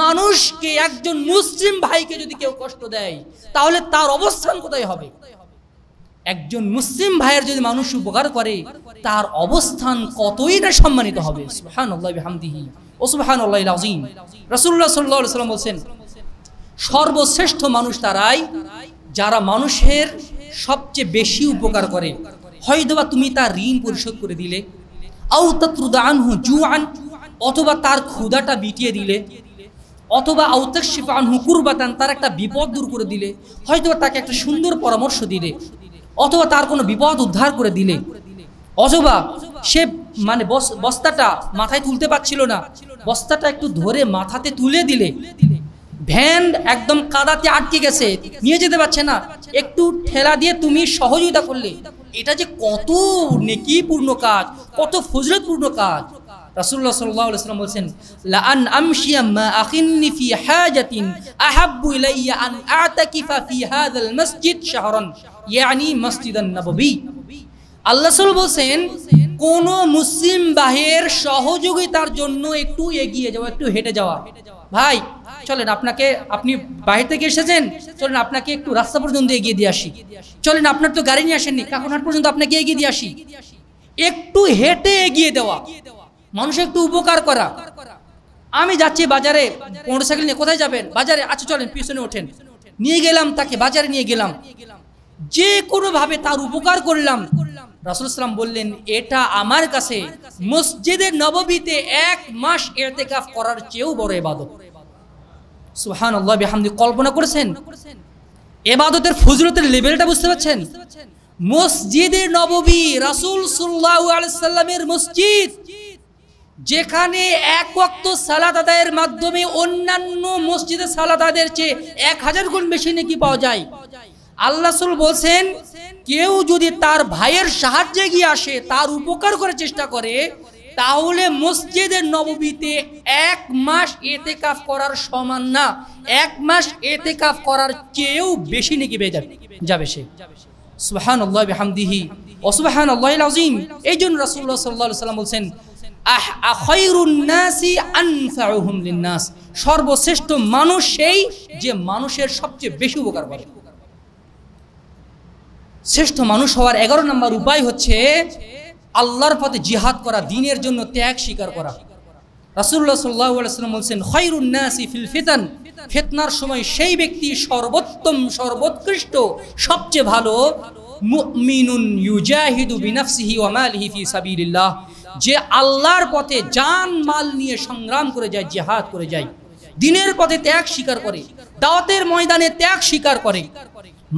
মানুষকে একজন মুসলিম ভাইকে যদি কেউ কষ্ট দেয় তাহলে তার অবস্থান কোথায় হবে একজন মুসলিম ভাইয়ের যদি মানুষ উপকার করে তার অবস্থান কতই না সম্মানিত হবে হামদিহি ওসুবহান আল্লাহ রসুল্লাহ সাল্লাম বলছেন সর্বশ্রেষ্ঠ মানুষ তারাই যারা মানুষের সবচেয়ে বেশি উপকার করে হয়তোবা তুমি তার ঋণ পরিশোধ করে দিলে হু জুয়ান অথবা তার ক্ষুদাটা বিটিয়ে দিলে অথবা আউতাক শিফান হুকুর বাতান তার একটা বিপদ দূর করে দিলে হয়তোবা তাকে একটা সুন্দর পরামর্শ দিলে অথবা তার কোনো বিপদ উদ্ধার করে দিলে অথবা সে মানে বস্তাটা মাথায় তুলতে পারছিল না বস্তাটা একটু ধরে মাথাতে তুলে দিলে ভ্যান একদম কাদাতে আটকে গেছে নিয়ে যেতে পারছে না একটু ঠেলা দিয়ে তুমি সহযোগিতা করলে এটা যে কত নেকিপূর্ণ কাজ কত ফজরতপূর্ণ কাজ রাসুল্লাহ বলছেন আল্লাহ বলছেন কোন মুসলিম বাহের সহযোগিতার জন্য একটু এগিয়ে যাওয়া একটু হেঁটে যাওয়া ভাই চলেন আপনাকে আপনি বাহির থেকে এসেছেন চলেন আপনাকে একটু রাস্তা পর্যন্ত এগিয়ে দিয়ে আসি চলেন আপনার তো গাড়ি নিয়ে আসেননি হাট পর্যন্ত আপনাকে এগিয়ে দিয়ে আসি একটু হেঁটে এগিয়ে দেওয়া মানুষ একটু উপকার করা আমি যাচ্ছি বাজারে মোটরসাইকেল নিয়ে কোথায় যাবেন বাজারে আচ্ছা চলেন পিছনে ওঠেন নিয়ে গেলাম তাকে বাজারে নিয়ে গেলাম যে কোনোভাবে তার উপকার করলাম রাসুলসলাম বললেন এটা আমার কাছে মসজিদের নববীতে এক মাস এরতেকাফ করার চেয়েও বড় এবাদত সুহান কল্পনা করেছেন এবাদতের ফজরতের লেভেলটা বুঝতে পারছেন মসজিদের নববী রাসুল সাল্লামের আলাইসাল্লামের মসজিদ যেখানে এক ওয়াক্ত সালাদ আদায়ের মাধ্যমে অন্যান্য মসজিদের সালাদাদের আদায়ের চেয়ে এক হাজার গুণ বেশি নাকি পাওয়া যায় আল্লাহ বলছেন কেউ যদি তার ভাইয়ের সাহায্যে গিয়ে আসে তার উপকার করার চেষ্টা করে তাহলে মসজিদের নববীতে এক মাস এতেকাফ করার সমান না এক মাস এতেকাফ করার চেয়েও বেশি নাকি পেয়ে যাবে যাবে সে সুবাহান আল্লাহ হামদিহি অসুবাহান আল্লাহ আজিম এই জন্য রাসুল্লাহ সাল্লাম বলছেন সর্বশ্রেষ্ঠ মানুষ সেই যে মানুষের সবচেয়ে বেশি উপকার করে শ্রেষ্ঠ মানুষ হওয়ার এগারো নম্বর উপায় হচ্ছে আল্লাহর পথে জিহাদ করা দিনের জন্য ত্যাগ স্বীকার করা রাসুল্লাহ সাল্লাহাম বলছেন খৈরুন্নাসি ফিল ফিতান ফেতনার সময় সেই ব্যক্তি সর্বোত্তম সর্বোৎকৃষ্ট সবচেয়ে ভালো মুমিনুন ইউজাহিদু বিনাফসিহি ওয়া মালিহি ফি সাবিলিল্লাহ যে আল্লাহর পথে জান মাল নিয়ে সংগ্রাম করে যায় জিহাদ করে যায় দিনের পথে ত্যাগ স্বীকার করে দাওয়াতের ময়দানে ত্যাগ স্বীকার করে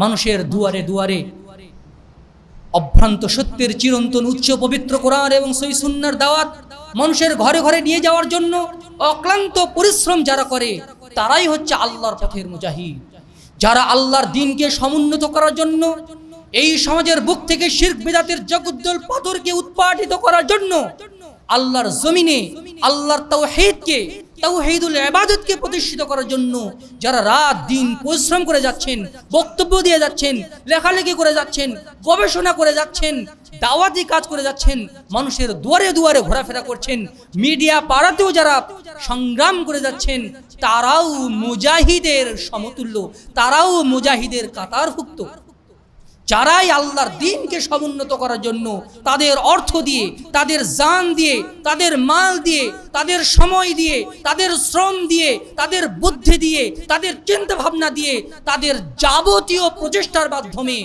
মানুষের দুয়ারে দুয়ারে অভ্রান্ত সত্যের চিরন্তন উচ্চ পবিত্র কোরআন এবং সই সুন্নার দাওয়াত মানুষের ঘরে ঘরে নিয়ে যাওয়ার জন্য অক্লান্ত পরিশ্রম যারা করে তারাই হচ্ছে আল্লাহর পথের মুজাহিদ যারা আল্লাহর দিনকে সমুন্নত করার জন্য এই সমাজের বুক থেকে শির্ক বেদাতের জগদ্দল পাথরকে উৎপাটিত করার জন্য আল্লাহর জমিনে আল্লাহর তৌহিদকে তাওহিদুল ইবাদতকে প্রতিষ্ঠিত করার জন্য যারা রাত দিন পরিশ্রম করে যাচ্ছেন বক্তব্য দিয়ে যাচ্ছেন লেখালেখি করে যাচ্ছেন গবেষণা করে যাচ্ছেন দাওয়াতি কাজ করে যাচ্ছেন মানুষের দুয়ারে দুয়ারে ঘোরাফেরা করছেন মিডিয়া পাড়াতেও যারা সংগ্রাম করে যাচ্ছেন তারাও মুজাহিদের সমতুল্য তারাও মুজাহিদের কাতারভুক্ত যারাই আল্লাহর দিনকে সমুন্নত করার জন্য তাদের অর্থ দিয়ে তাদের যান দিয়ে তাদের মাল দিয়ে তাদের সময় দিয়ে তাদের শ্রম দিয়ে তাদের বুদ্ধি দিয়ে তাদের চিন্তা ভাবনা দিয়ে তাদের যাবতীয় প্রচেষ্টার মাধ্যমে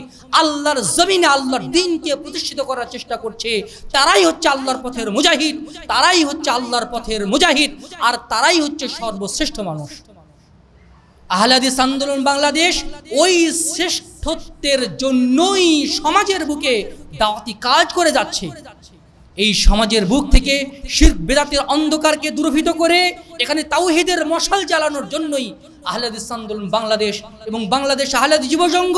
আল্লাহর জমিনে আল্লাহর দিনকে প্রতিষ্ঠিত করার চেষ্টা করছে তারাই হচ্ছে আল্লাহর পথের মুজাহিদ তারাই হচ্ছে আল্লাহর পথের মুজাহিদ আর তারাই হচ্ছে সর্বশ্রেষ্ঠ মানুষ আহলাদিস আন্দোলন বাংলাদেশ ওই শ্রেষ্ঠত্বের জন্যই সমাজের বুকে দাওয়াতি কাজ করে যাচ্ছে এই সমাজের বুক থেকে শির বেদাতের অন্ধকারকে দূরভীত করে এখানে তাওহিদের মশাল জ্বালানোর জন্যই আহলাদিস আন্দোলন বাংলাদেশ এবং বাংলাদেশ আহলাদি জীবজঙ্গ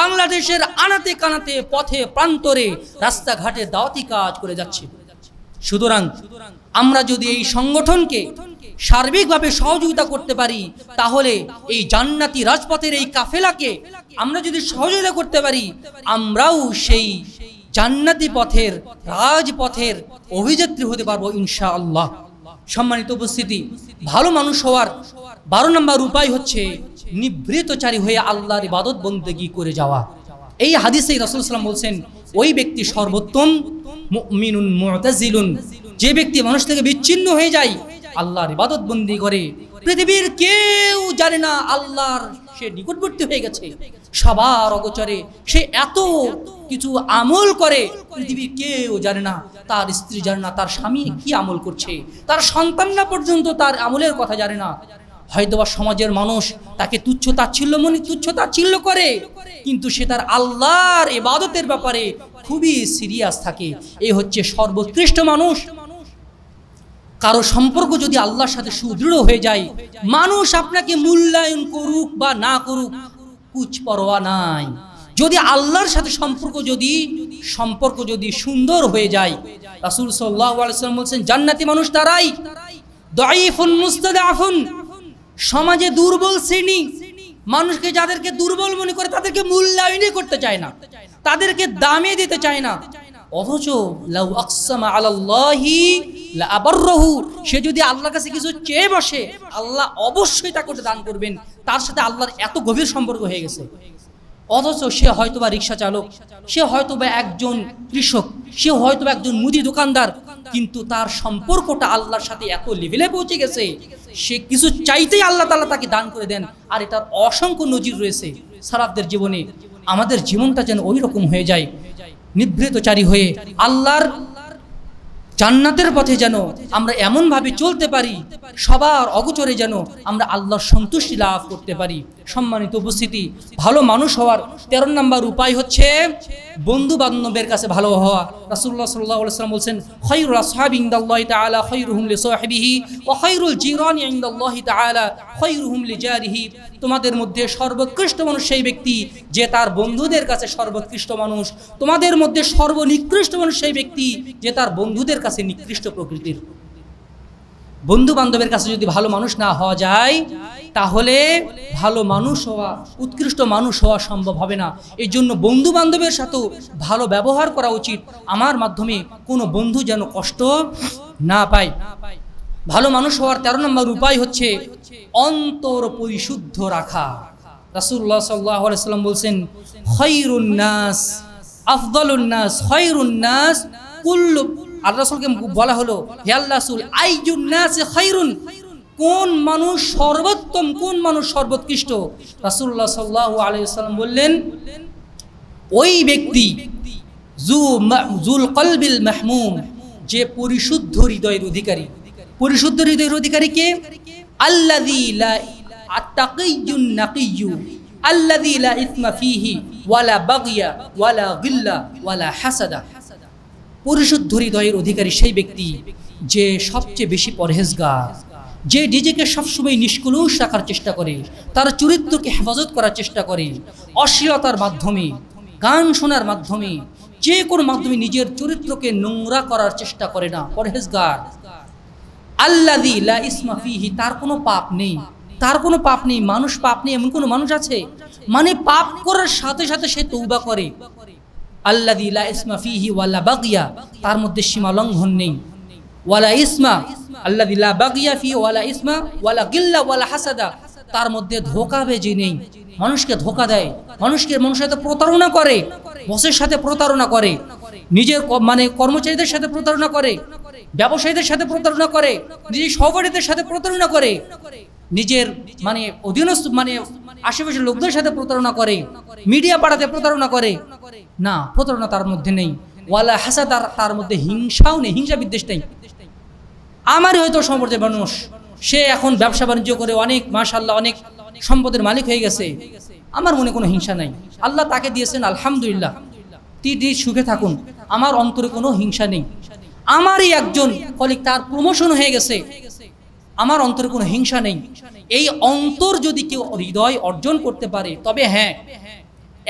বাংলাদেশের আনাতে কানাতে পথে প্রান্তরে রাস্তাঘাটে দাওয়াতি কাজ করে যাচ্ছে সুতরাং আমরা যদি এই সংগঠনকে সার্বিকভাবে সহযোগিতা করতে পারি তাহলে এই জান্নাতি রাজপথের এই কাফেলাকে আমরা যদি সহযোগিতা করতে পারি আমরাও সেই জান্নাতি পথের রাজপথের অভিযাত্রী হতে পারবো ইনশা আল্লাহ সম্মানিত উপস্থিতি ভালো মানুষ হওয়ার বারো নম্বর উপায় হচ্ছে নিবৃতচারী হয়ে আল্লাহর ইবাদত বন্দেগি করে যাওয়া এই হাদিসে রসুল সাল্লাম বলছেন ওই ব্যক্তি সর্বোত্তম মিনুন মতাজিলুন যে ব্যক্তি মানুষ থেকে বিচ্ছিন্ন হয়ে যায় আল্লাহর ইবাদত বন্দি করে পৃথিবীর কেউ জানে না আল্লাহর সে নিকটবর্তী হয়ে গেছে সবার অগোচরে সে এত কিছু আমল করে পৃথিবী কেউ জানে না তার স্ত্রী জানে না তার স্বামী কি আমল করছে তার সন্তানরা পর্যন্ত তার আমলের কথা জানে না হয়তোবা সমাজের মানুষ তাকে তুচ্ছ ছিল মনে তুচ্ছ ছিল করে কিন্তু সে তার আল্লাহর এবাদতের ব্যাপারে খুবই সিরিয়াস থাকে এ হচ্ছে সর্বোৎকৃষ্ট মানুষ কারো সম্পর্ক যদি আল্লাহর সাথে সুদৃঢ় হয়ে যায় মানুষ আপনাকে মূল্যায়ন করুক বা না করুক কুচ পরোয়া নাই যদি আল্লাহর সাথে সম্পর্ক যদি সম্পর্ক যদি সুন্দর হয়ে যায় রাসুল সাল্লাহ বলছেন জান্নাতি মানুষ তারাই দয়ফুন মুস্তাদাফুন সমাজে দুর্বল শ্রেণী মানুষকে যাদেরকে দুর্বল মনে করে তাদেরকে মূল্যায়নই করতে চায় না তাদেরকে দামে দিতে চায় না অথচ লাউ আকসামা আলাল্লাহি লাবাররহু সে যদি আল্লাহর কাছে কিছু চেয়ে বসে আল্লাহ অবশ্যই তা করে দান করবেন তার সাথে আল্লাহর এত গভীর সম্পর্ক হয়ে গেছে অথচ সে হয়তোবা রিক্সা চালক সে হয়তোবা একজন কৃষক সে হয়তোবা একজন মুদি দোকানদার কিন্তু তার সম্পর্কটা আল্লাহর সাথে এত লেভেলে পৌঁছে গেছে সে কিছু চাইতেই আল্লাহ তাল্লাহ তাকে দান করে দেন আর এটার অসংখ্য নজির রয়েছে সারাফদের জীবনে আমাদের জীবনটা যেন ওই রকম হয়ে যায় নিভৃতচারী হয়ে আল্লাহর জান্নাতের পথে যেন আমরা এমনভাবে চলতে পারি সবার অগোচরে যেন আমরা আল্লাহর সন্তুষ্টি লাভ করতে পারি সম্মানিত উপস্থিতি ভালো মানুষ হওয়ার তেরো নম্বর উপায় হচ্ছে বন্ধু বান্ধবের কাছে ভালো হওয়া রাসুল্লাহ সাল্লাহ সাল্লাম বলছেন তোমাদের মধ্যে সর্বোৎকৃষ্ট মানুষ সেই ব্যক্তি যে তার বন্ধুদের কাছে সর্বোৎকৃষ্ট মানুষ তোমাদের মধ্যে সর্বনিকৃষ্ট মানুষ সেই ব্যক্তি যে তার বন্ধুদের কাছে নিকৃষ্ট প্রকৃতির বন্ধু বান্ধবের কাছে যদি ভালো মানুষ না হওয়া যায় তাহলে ভালো মানুষ হওয়া উৎকৃষ্ট মানুষ হওয়া সম্ভব হবে না এই জন্য বন্ধু বান্ধবের সাথেও ভালো ব্যবহার করা উচিত আমার মাধ্যমে কোনো বন্ধু যেন কষ্ট না পায় ভালো মানুষ হওয়ার তেরো নম্বর উপায় হচ্ছে অন্তর পরিশুদ্ধ রাখা রাসুল্লাহ সাল্লাহ আলাইসাল্লাম বলছেন খৈরুন্নাস আফদলুন্নাস খৈরুন্নাস কুল্লু আর রাসুলকে বলা হলো হে আল্লাহ রাসুল আইজুন্নাস খৈরুন কোন মানুষ সর্বোত্তম কোন মানুষ সর্বোৎকৃষ্ট রাসুল্লাহ সাল্লাহ আলিয়াল্লাম বললেন ওই ব্যক্তি জুল কলবিল মাহমুম যে পরিশুদ্ধ হৃদয়ের অধিকারী পরিশুদ্ধ হৃদয়ের অধিকারী কে আল্লাদি আল্লাদি লা ওয়ালা বাগিয়া ওয়ালা ওয়ালা পরিশুদ্ধ হৃদয়ের অধিকারী সেই ব্যক্তি যে সবচেয়ে বেশি পরহেজগার যে নিজেকে সবসময় নিষ্কলুষ রাখার চেষ্টা করে তার চরিত্রকে হেফাজত করার চেষ্টা করে অশ্লীলতার মাধ্যমে গান শোনার মাধ্যমে যে কোনো মাধ্যমে নিজের চরিত্রকে নোংরা করার চেষ্টা করে না পরহেজগার আল্লাদি ইসমাফিহি তার কোনো পাপ নেই তার কোনো পাপ নেই মানুষ পাপ নেই এমন কোনো মানুষ আছে মানে পাপ করার সাথে সাথে সে তৌবা করে আল্লাদি লা ইসমাফিহি ওয়াল্লা বাগিয়া তার মধ্যে সীমা লঙ্ঘন নেই ওয়ালা ইসমা বাগিয়া ফি ওয়ালা ইসমা ওয়ালা গিল্লা ওয়ালা হাসাদা তার মধ্যে ধোকা বেজি নেই মানুষকে ধোকা দেয় মানুষকে মানুষের সাথে প্রতারণা করে বসের সাথে প্রতারণা করে নিজের মানে কর্মচারীদের সাথে প্রতারণা করে ব্যবসায়ীদের সাথে প্রতারণা করে নিজের সহকারীদের সাথে প্রতারণা করে নিজের মানে অধীনস্থ মানে আশেপাশের লোকদের সাথে প্রতারণা করে মিডিয়া পাড়াতে প্রতারণা করে না প্রতারণা তার মধ্যে নেই ওয়ালা হাসা তার মধ্যে হিংসাও নেই হিংসা বিদ্বেষ নেই আমারই হয়তো সম্প্রদায়ের মানুষ সে এখন ব্যবসা বাণিজ্য করে অনেক মাশাল্লাহ অনেক সম্পদের মালিক হয়ে গেছে আমার মনে কোনো হিংসা নাই আল্লাহ তাকে দিয়েছেন আলহামদুলিল্লাহ তিনি সুখে থাকুন আমার অন্তরে কোনো হিংসা নেই আমারই একজন কলিক তার প্রমোশন হয়ে গেছে আমার অন্তরে কোনো হিংসা নেই এই অন্তর যদি কেউ হৃদয় অর্জন করতে পারে তবে হ্যাঁ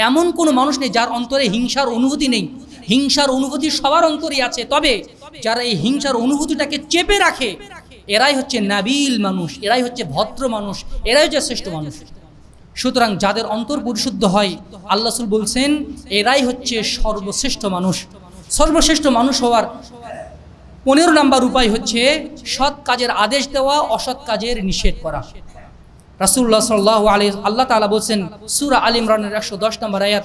এমন কোনো মানুষ নেই যার অন্তরে হিংসার অনুভূতি নেই হিংসার অনুভূতি সবার অন্তরেই আছে তবে যারা এই হিংসার অনুভূতিটাকে চেপে রাখে এরাই হচ্ছে নাবিল মানুষ এরাই হচ্ছে ভদ্র মানুষ এরাই হচ্ছে শ্রেষ্ঠ মানুষ সুতরাং যাদের অন্তর পরিশুদ্ধ হয় আল্লাহ বলছেন এরাই হচ্ছে সর্বশ্রেষ্ঠ মানুষ সর্বশ্রেষ্ঠ মানুষ হওয়ার পনেরো নাম্বার উপায় হচ্ছে সৎ কাজের আদেশ দেওয়া অসৎ কাজের নিষেধ করা রাসুল্লাহ সাল্লাহ আলী আল্লাহ তালা বলছেন সুরা আলিমরানের একশো দশ নম্বর আয়াত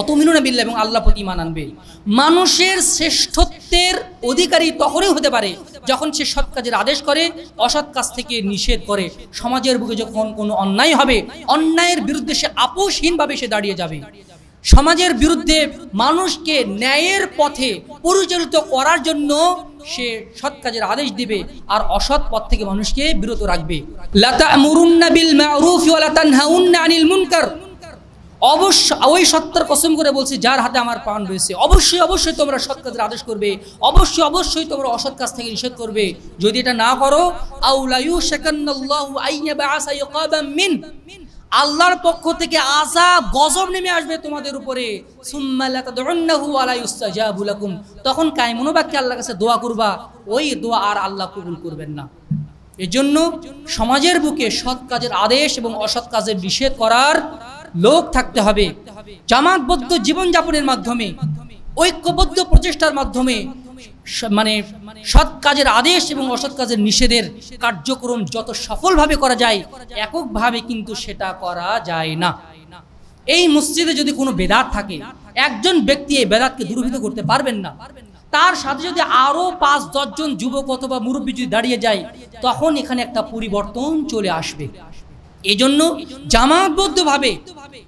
অতমিনুনা বিল্লা এবং আল্লাহ প্রতি ইমান আনবে মানুষের শ্রেষ্ঠত্বের অধিকারী তখনই হতে পারে যখন সে সৎ কাজের আদেশ করে অসৎ কাজ থেকে নিষেধ করে সমাজের বুকে যখন কোনো অন্যায় হবে অন্যায়ের বিরুদ্ধে সে আপোষহীনভাবে সে দাঁড়িয়ে যাবে সমাজের বিরুদ্ধে মানুষকে ন্যায়ের পথে পরিচালিত করার জন্য সে সৎ কাজের আদেশ দিবে আর অসৎ পথ থেকে মানুষকে বিরত রাখবে লতা মুরুন্না বিল মারুফ ওয়া লাতানহাউন্না আনিল মুনকার অবশ্য ওই সত্তার কসম করে বলছি যার হাতে আমার প্রাণ রয়েছে অবশ্যই অবশ্যই তোমরা সৎ কাজের আদেশ করবে অবশ্যই অবশ্যই তোমরা অসৎ কাজ থেকে নিষেধ করবে যদি এটা না করো মিন আল্লাহর পক্ষ থেকে আসা গজব নেমে আসবে তোমাদের উপরে তখন কায়মনো বাক্যে আল্লাহর কাছে দোয়া করবা ওই দোয়া আর আল্লাহ কবুল করবেন না এজন্য সমাজের বুকে সৎ কাজের আদেশ এবং অসৎ কাজের নিষেধ করার লোক থাকতে হবে জামাতবদ্ধ জীবনযাপনের মাধ্যমে ঐক্যবদ্ধ প্রচেষ্টার মাধ্যমে মানে সৎ কাজের আদেশ এবং অসৎ কাজের নিষেধের কার্যক্রম যত সফলভাবে করা যায় এককভাবে কিন্তু সেটা করা যায় না এই মসজিদে যদি কোনো বেদাত থাকে একজন ব্যক্তি এই বেদাতকে দূরভূত করতে পারবেন না তার সাথে যদি আরও পাঁচ দশজন যুবক অথবা মুরব্বী যদি দাঁড়িয়ে যায় তখন এখানে একটা পরিবর্তন চলে আসবে এজন্য জামাতবদ্ধভাবে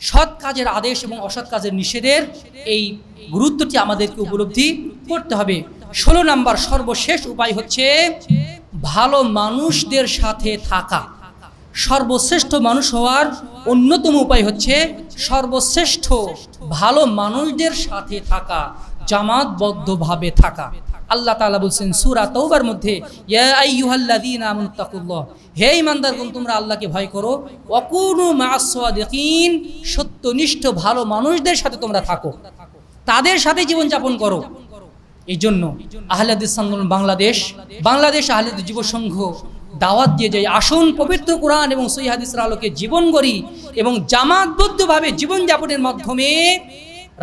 সৎ কাজের আদেশ এবং অসৎ কাজের নিষেধের এই গুরুত্বটি আমাদেরকে উপলব্ধি করতে হবে ষোলো নাম্বার সর্বশেষ উপায় হচ্ছে ভালো মানুষদের সাথে থাকা সর্বশ্রেষ্ঠ মানুষ হওয়ার অন্যতম উপায় হচ্ছে সর্বশ্রেষ্ঠ ভালো মানুষদের সাথে থাকা জামাতবদ্ধভাবে থাকা আল্লাহ তালা বলছেন সুরা তৌবার মধ্যে হে ইমানদার ইমানদারগুন তোমরা আল্লাহকে ভয় করো অকুনু মাসিন সত্যনিষ্ঠ ভালো মানুষদের সাথে তোমরা থাকো তাদের সাথে জীবনযাপন করো এই জন্য আহলাদিস আন্দোলন বাংলাদেশ বাংলাদেশ আহলাদ যুব সংঘ দাওয়াত দিয়ে যাই আসুন পবিত্র কোরআন এবং সৈহাদিসের আলোকে জীবন গড়ি এবং জামাতবদ্ধভাবে জীবনযাপনের মাধ্যমে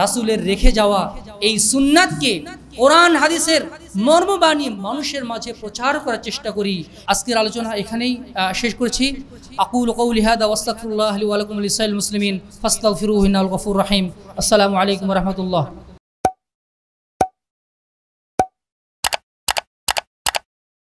রাসুলের রেখে যাওয়া এই সুন্নাতকে কোরআন হাদিসের মর্মবাণী মানুষের মাঝে প্রচার করার চেষ্টা করি আজকের আলোচনা এখানেই শেষ করেছি আকুল কৌলিহাদ ওয়াস্তাকুল্লাহ আলী আলকুম আলিসাইল মুসলিমিন ফাস্তাউ গফুর রাহিম আসসালামু আলাইকুম রহমতুল্লাহ